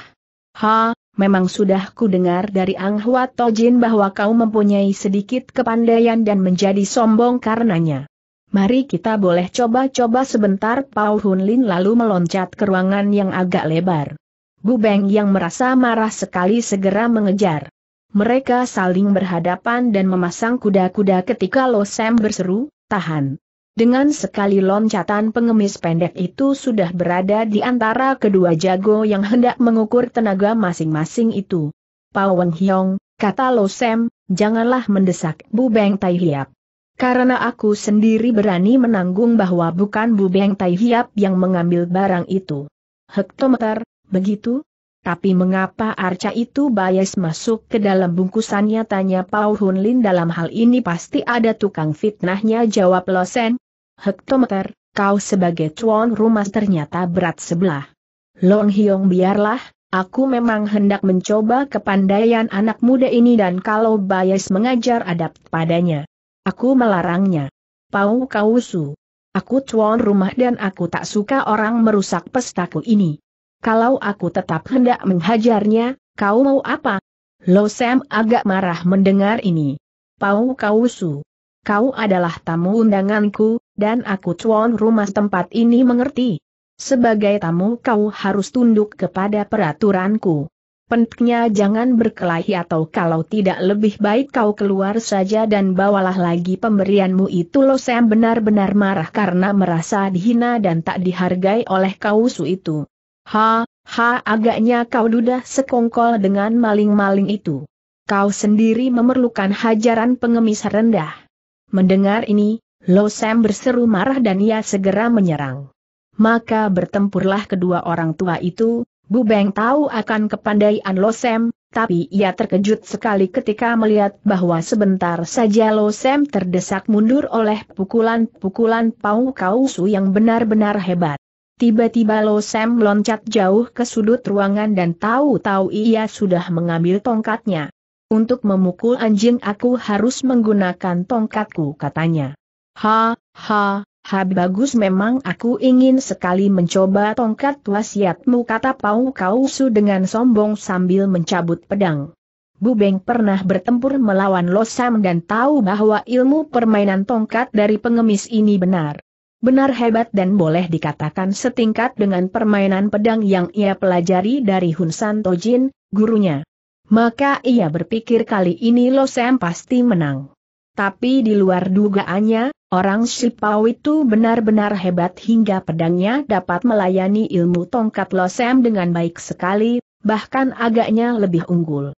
Ha, memang sudah ku dengar dari Ang Huat Tojin bahwa kau mempunyai sedikit kepandaian dan menjadi sombong karenanya. Mari kita boleh coba-coba sebentar Pao Hun Lin lalu meloncat ke ruangan yang agak lebar. Bu Beng yang merasa marah sekali segera mengejar. Mereka saling berhadapan dan memasang kuda-kuda ketika Lo Sam berseru, tahan. Dengan sekali loncatan pengemis pendek itu sudah berada di antara kedua jago yang hendak mengukur tenaga masing-masing itu. Pao Wen Hiong, kata Lo Sam, janganlah mendesak Bu Beng Tai Hiap. Karena aku sendiri berani menanggung bahwa bukan Bu Beng Tai Hiap yang mengambil barang itu. Hektometer, begitu? Tapi mengapa arca itu bias masuk ke dalam bungkusannya tanya Pau Hun Lin dalam hal ini pasti ada tukang fitnahnya jawab Losen. Hektometer, kau sebagai tuan rumah ternyata berat sebelah. Long Hiong biarlah, aku memang hendak mencoba kepandaian anak muda ini dan kalau bias mengajar adab padanya. Aku melarangnya. Pau Kausu. Aku tuan rumah dan aku tak suka orang merusak pestaku ini. Kalau aku tetap hendak menghajarnya, kau mau apa? Lo Sam agak marah mendengar ini. Pau kau su. Kau adalah tamu undanganku, dan aku cuan rumah tempat ini mengerti. Sebagai tamu kau harus tunduk kepada peraturanku. Pentingnya jangan berkelahi atau kalau tidak lebih baik kau keluar saja dan bawalah lagi pemberianmu itu Lo Sam benar-benar marah karena merasa dihina dan tak dihargai oleh kau Su itu. Ha, ha agaknya kau duda sekongkol dengan maling-maling itu. Kau sendiri memerlukan hajaran pengemis rendah. Mendengar ini, Lo Sam berseru marah dan ia segera menyerang. Maka bertempurlah kedua orang tua itu, Bu Beng tahu akan kepandaian Lo Sam, tapi ia terkejut sekali ketika melihat bahwa sebentar saja Lo Sam terdesak mundur oleh pukulan-pukulan Pau Kausu yang benar-benar hebat. Tiba-tiba Lo Sam loncat jauh ke sudut ruangan dan tahu-tahu ia sudah mengambil tongkatnya. Untuk memukul anjing aku harus menggunakan tongkatku katanya. Ha, ha, ha bagus memang aku ingin sekali mencoba tongkat wasiatmu kata Pau Kausu dengan sombong sambil mencabut pedang. Bu Beng pernah bertempur melawan Losam dan tahu bahwa ilmu permainan tongkat dari pengemis ini benar benar hebat dan boleh dikatakan setingkat dengan permainan pedang yang ia pelajari dari Hun San Jin, gurunya. Maka ia berpikir kali ini Lo Sam pasti menang. Tapi di luar dugaannya, orang Shipau itu benar-benar hebat hingga pedangnya dapat melayani ilmu tongkat Lo Sam dengan baik sekali, bahkan agaknya lebih unggul.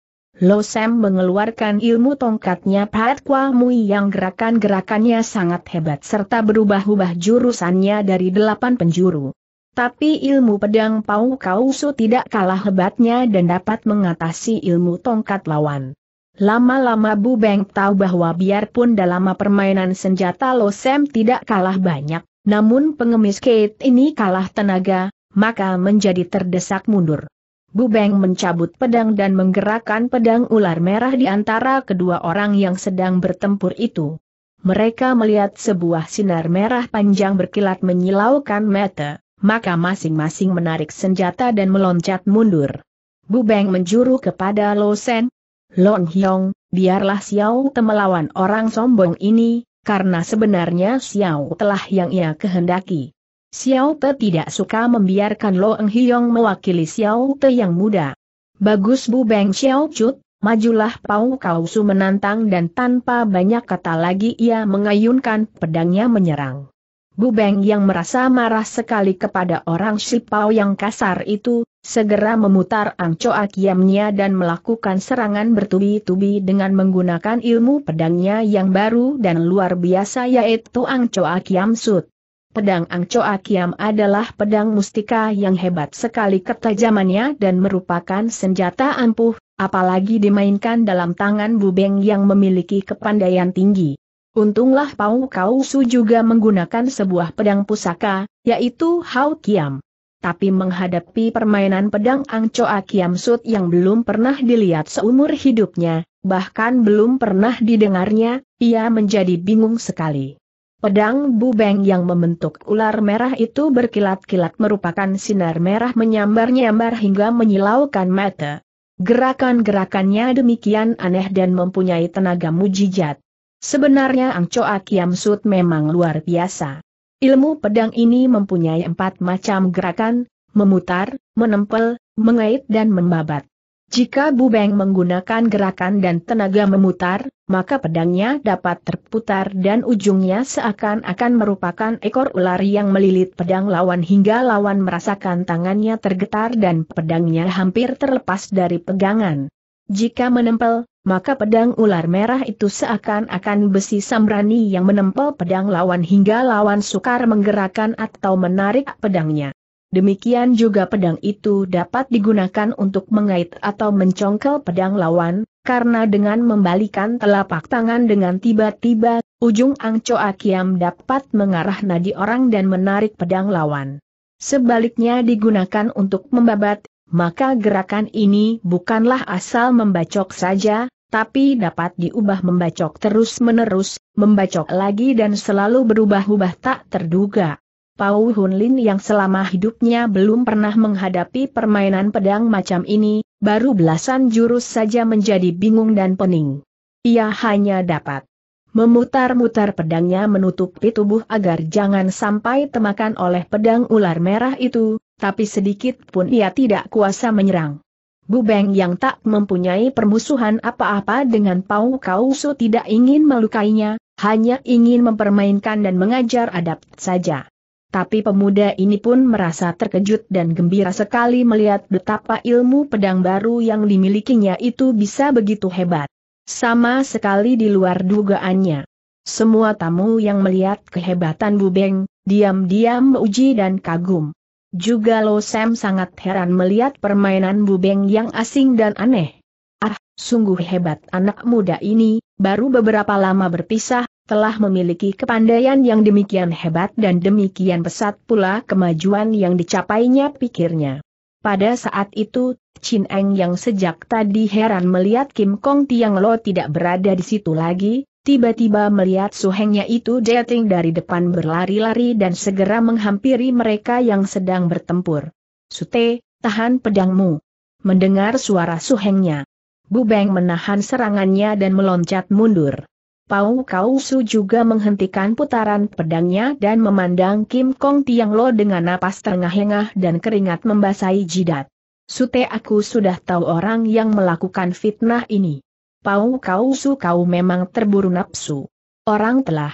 Lo Sam mengeluarkan ilmu tongkatnya Pat Kwa Mui yang gerakan-gerakannya sangat hebat serta berubah-ubah jurusannya dari delapan penjuru. Tapi ilmu pedang Pau Kausu tidak kalah hebatnya dan dapat mengatasi ilmu tongkat lawan. Lama-lama Bu Beng tahu bahwa biarpun dalam permainan senjata Lo Sam tidak kalah banyak, namun pengemis Kate ini kalah tenaga, maka menjadi terdesak mundur. Bubeng mencabut pedang dan menggerakkan pedang ular merah di antara kedua orang yang sedang bertempur itu. Mereka melihat sebuah sinar merah panjang berkilat menyilaukan mata, maka masing-masing menarik senjata dan meloncat mundur. Bubeng menjuru kepada Lo Sen. Long Hyong, biarlah Xiao Te orang sombong ini, karena sebenarnya Xiao telah yang ia kehendaki. Xiao Te tidak suka membiarkan Lo Eng Hiong mewakili Xiao Te yang muda. Bagus Bu Beng Xiao Chut, majulah Pau Kausu menantang dan tanpa banyak kata lagi ia mengayunkan pedangnya menyerang. Bu Beng yang merasa marah sekali kepada orang Sipau yang kasar itu, segera memutar angcoa kiamnya dan melakukan serangan bertubi-tubi dengan menggunakan ilmu pedangnya yang baru dan luar biasa yaitu angcoa kiam sut. Pedang Angcoa Kiam adalah pedang mustika yang hebat sekali ketajamannya dan merupakan senjata ampuh, apalagi dimainkan dalam tangan Bubeng yang memiliki kepandaian tinggi. Untunglah Pau Kau Su juga menggunakan sebuah pedang pusaka, yaitu Hao Kiam. Tapi menghadapi permainan pedang Angcoa Kiam Sut yang belum pernah dilihat seumur hidupnya, bahkan belum pernah didengarnya, ia menjadi bingung sekali. Pedang bubeng yang membentuk ular merah itu berkilat-kilat merupakan sinar merah menyambar-nyambar hingga menyilaukan mata. Gerakan-gerakannya demikian aneh dan mempunyai tenaga mujijat. Sebenarnya Angcoa Kiam Sut memang luar biasa. Ilmu pedang ini mempunyai empat macam gerakan, memutar, menempel, mengait dan membabat. Jika Bu Beng menggunakan gerakan dan tenaga memutar, maka pedangnya dapat terputar dan ujungnya seakan-akan merupakan ekor ular yang melilit pedang lawan hingga lawan merasakan tangannya tergetar dan pedangnya hampir terlepas dari pegangan. Jika menempel, maka pedang ular merah itu seakan-akan besi sambrani yang menempel pedang lawan hingga lawan sukar menggerakkan atau menarik pedangnya. Demikian juga pedang itu dapat digunakan untuk mengait atau mencongkel pedang lawan, karena dengan membalikan telapak tangan dengan tiba-tiba, ujung Angcoa Kiam dapat mengarah nadi orang dan menarik pedang lawan. Sebaliknya digunakan untuk membabat, maka gerakan ini bukanlah asal membacok saja, tapi dapat diubah membacok terus-menerus, membacok lagi dan selalu berubah-ubah tak terduga. Pau Hun Lin yang selama hidupnya belum pernah menghadapi permainan pedang macam ini, baru belasan jurus saja menjadi bingung dan pening. Ia hanya dapat memutar-mutar pedangnya menutupi tubuh agar jangan sampai temakan oleh pedang ular merah itu, tapi sedikit pun ia tidak kuasa menyerang. Bu Beng yang tak mempunyai permusuhan apa-apa dengan Pau Kausu tidak ingin melukainya, hanya ingin mempermainkan dan mengajar adab saja. Tapi pemuda ini pun merasa terkejut dan gembira sekali melihat betapa ilmu pedang baru yang dimilikinya itu bisa begitu hebat. Sama sekali di luar dugaannya. Semua tamu yang melihat kehebatan Bubeng, diam-diam uji dan kagum. Juga Lo Sam sangat heran melihat permainan Bubeng yang asing dan aneh. Ah, sungguh hebat anak muda ini, baru beberapa lama berpisah, telah memiliki kepandaian yang demikian hebat dan demikian pesat pula kemajuan yang dicapainya pikirnya. Pada saat itu, Chin Eng yang sejak tadi heran melihat Kim Kong Tiang Lo tidak berada di situ lagi, tiba-tiba melihat suhengnya itu dating dari depan berlari-lari dan segera menghampiri mereka yang sedang bertempur. Sute, tahan pedangmu. Mendengar suara suhengnya. Bu Beng menahan serangannya dan meloncat mundur. Pau Kausu juga menghentikan putaran pedangnya dan memandang Kim Kong Tiang Lo dengan napas terengah-engah dan keringat membasahi jidat. Sute aku sudah tahu orang yang melakukan fitnah ini. Pau Kausu kau memang terburu nafsu. Orang telah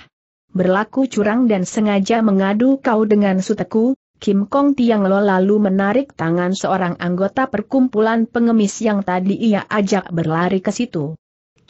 berlaku curang dan sengaja mengadu kau dengan suteku, Kim Kong Tiang Lo lalu menarik tangan seorang anggota perkumpulan pengemis yang tadi ia ajak berlari ke situ.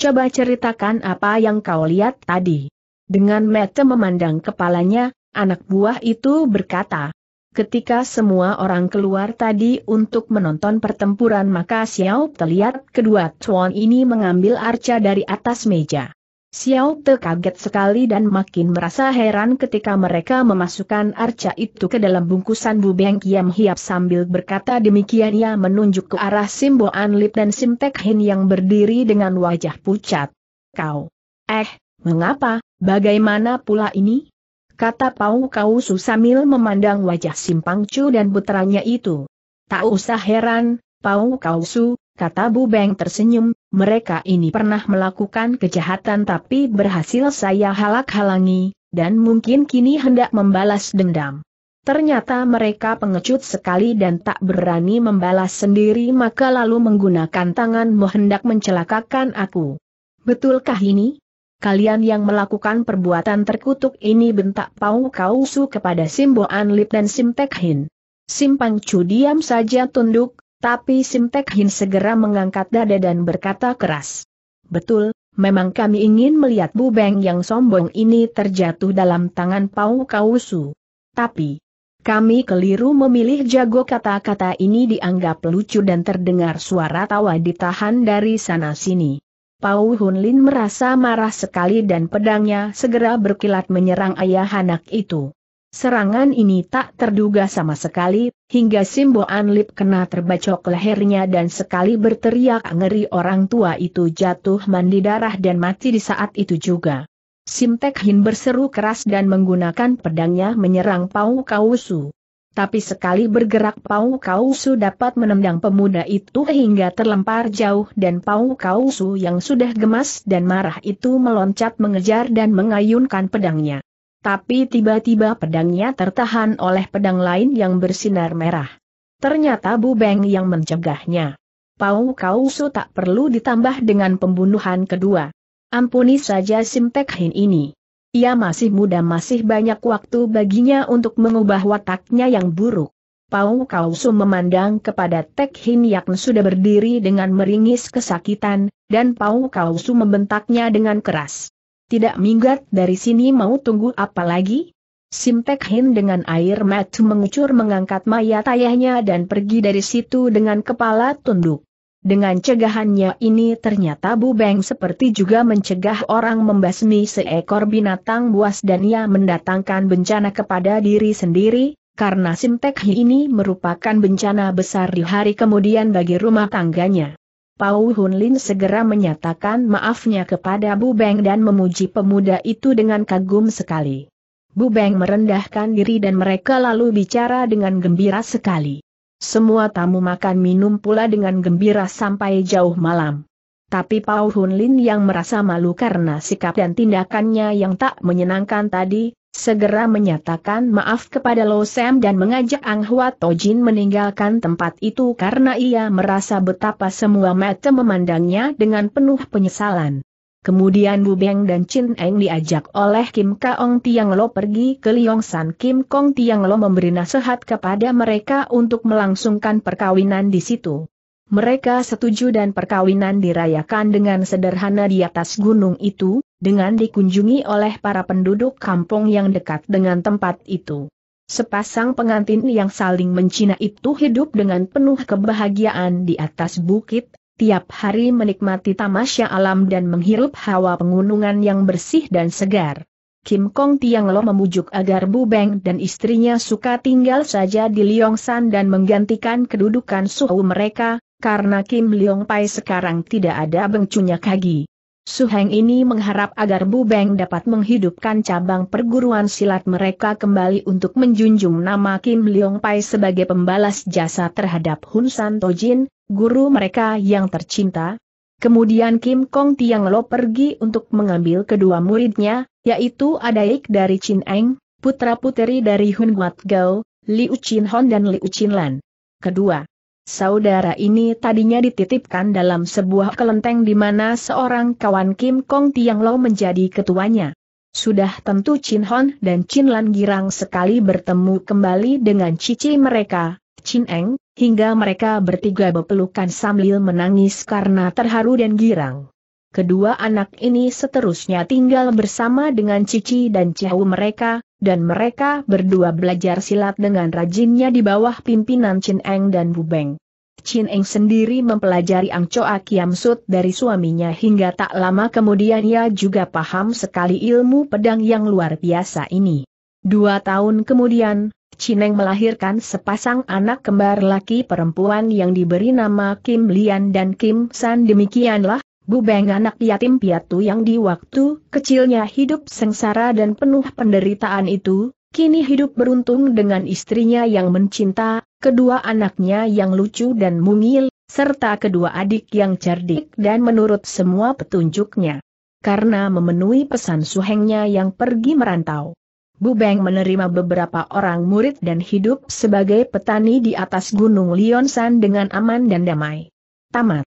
Coba ceritakan apa yang kau lihat tadi. Dengan mata memandang kepalanya, anak buah itu berkata. Ketika semua orang keluar tadi untuk menonton pertempuran maka Xiao terlihat kedua Chuan ini mengambil arca dari atas meja. Xiao Te kaget sekali dan makin merasa heran ketika mereka memasukkan arca itu ke dalam bungkusan Bu Beng Kiam Hiap sambil berkata demikian ia menunjuk ke arah simbo Bo An Lip dan Sim Tek Hin yang berdiri dengan wajah pucat. Kau. Eh, mengapa, bagaimana pula ini? Kata Pau Kau Su sambil memandang wajah Sim Pang Chu dan putranya itu. Tak usah heran, Pau Kau Su, kata Bu Beng tersenyum, mereka ini pernah melakukan kejahatan tapi berhasil saya halak-halangi, dan mungkin kini hendak membalas dendam. Ternyata mereka pengecut sekali dan tak berani membalas sendiri maka lalu menggunakan tanganmu hendak mencelakakan aku. Betulkah ini? Kalian yang melakukan perbuatan terkutuk ini bentak Pau Kausu kepada Simbo Anlip dan Sim Simpang Chu diam saja tunduk, tapi Simtek Hin segera mengangkat dada dan berkata keras. Betul, memang kami ingin melihat bu bubeng yang sombong ini terjatuh dalam tangan Pau Kausu. Tapi, kami keliru memilih jago kata-kata ini dianggap lucu dan terdengar suara tawa ditahan dari sana-sini. Pau Hun Lin merasa marah sekali dan pedangnya segera berkilat menyerang ayah anak itu. Serangan ini tak terduga sama sekali, hingga Simbo Anlip kena terbacok lehernya dan sekali berteriak ngeri orang tua itu jatuh mandi darah dan mati di saat itu juga. Simtek Hin berseru keras dan menggunakan pedangnya menyerang Pau Kausu. Tapi sekali bergerak Pau Kausu dapat menendang pemuda itu hingga terlempar jauh dan Pau Kausu yang sudah gemas dan marah itu meloncat mengejar dan mengayunkan pedangnya. Tapi tiba-tiba pedangnya tertahan oleh pedang lain yang bersinar merah. Ternyata Bu Beng yang mencegahnya. Pau Kau tak perlu ditambah dengan pembunuhan kedua. Ampuni saja Simtek Hin ini. Ia masih muda masih banyak waktu baginya untuk mengubah wataknya yang buruk. Pau Kausu memandang kepada Tek Hin yang sudah berdiri dengan meringis kesakitan, dan Pau Kausu membentaknya dengan keras tidak minggat dari sini mau tunggu apa lagi? Simtek Hin dengan air mata mengucur mengangkat mayat ayahnya dan pergi dari situ dengan kepala tunduk. Dengan cegahannya ini ternyata Bu Beng seperti juga mencegah orang membasmi seekor binatang buas dan ia mendatangkan bencana kepada diri sendiri, karena Simtek Hin ini merupakan bencana besar di hari kemudian bagi rumah tangganya. Pau Hun Lin segera menyatakan maafnya kepada Bu Beng dan memuji pemuda itu dengan kagum sekali. Bu Beng merendahkan diri dan mereka lalu bicara dengan gembira sekali. Semua tamu makan minum pula dengan gembira sampai jauh malam. Tapi Pau Hun Lin yang merasa malu karena sikap dan tindakannya yang tak menyenangkan tadi, segera menyatakan maaf kepada Lo Sam dan mengajak Ang To Tojin meninggalkan tempat itu karena ia merasa betapa semua mata memandangnya dengan penuh penyesalan. Kemudian Bu Beng dan Chin Eng diajak oleh Kim Kaong Tiang Lo pergi ke Liong San Kim Kong Tiang Lo memberi nasihat kepada mereka untuk melangsungkan perkawinan di situ. Mereka setuju dan perkawinan dirayakan dengan sederhana di atas gunung itu, dengan dikunjungi oleh para penduduk kampung yang dekat dengan tempat itu. Sepasang pengantin yang saling mencina itu hidup dengan penuh kebahagiaan di atas bukit, tiap hari menikmati tamasya alam dan menghirup hawa pengunungan yang bersih dan segar. Kim Kong Tiang Lo memujuk agar Bu Beng dan istrinya suka tinggal saja di San dan menggantikan kedudukan suhu mereka, karena Kim Leong Pai sekarang tidak ada bengcunya kagi. Su Heng ini mengharap agar Bu Beng dapat menghidupkan cabang perguruan silat mereka kembali untuk menjunjung nama Kim Leong Pai sebagai pembalas jasa terhadap Hun San Jin, guru mereka yang tercinta. Kemudian Kim Kong Tiang Lo pergi untuk mengambil kedua muridnya, yaitu Adaik dari Chin Eng, putra-puteri dari Hun Guat Gao, Liu Chin Hon dan Liu Chin Lan. Kedua, Saudara ini tadinya dititipkan dalam sebuah kelenteng di mana seorang kawan Kim Kong Tiang Lo menjadi ketuanya. Sudah tentu Chin Hon dan Chin Lan Girang sekali bertemu kembali dengan cici mereka, Chin Eng, hingga mereka bertiga berpelukan sambil menangis karena terharu dan girang kedua anak ini seterusnya tinggal bersama dengan Cici dan Ciau mereka, dan mereka berdua belajar silat dengan rajinnya di bawah pimpinan Chin Eng dan Bu Beng. Chin Eng sendiri mempelajari Angcoa Kiam Sut dari suaminya hingga tak lama kemudian ia juga paham sekali ilmu pedang yang luar biasa ini. Dua tahun kemudian, Chin Eng melahirkan sepasang anak kembar laki perempuan yang diberi nama Kim Lian dan Kim San demikianlah Bubeng anak yatim piatu yang di waktu kecilnya hidup sengsara dan penuh penderitaan itu, kini hidup beruntung dengan istrinya yang mencinta, kedua anaknya yang lucu dan mungil, serta kedua adik yang cerdik dan menurut semua petunjuknya. Karena memenuhi pesan suhengnya yang pergi merantau. Bubeng menerima beberapa orang murid dan hidup sebagai petani di atas Gunung Lionsan dengan aman dan damai. Tamat.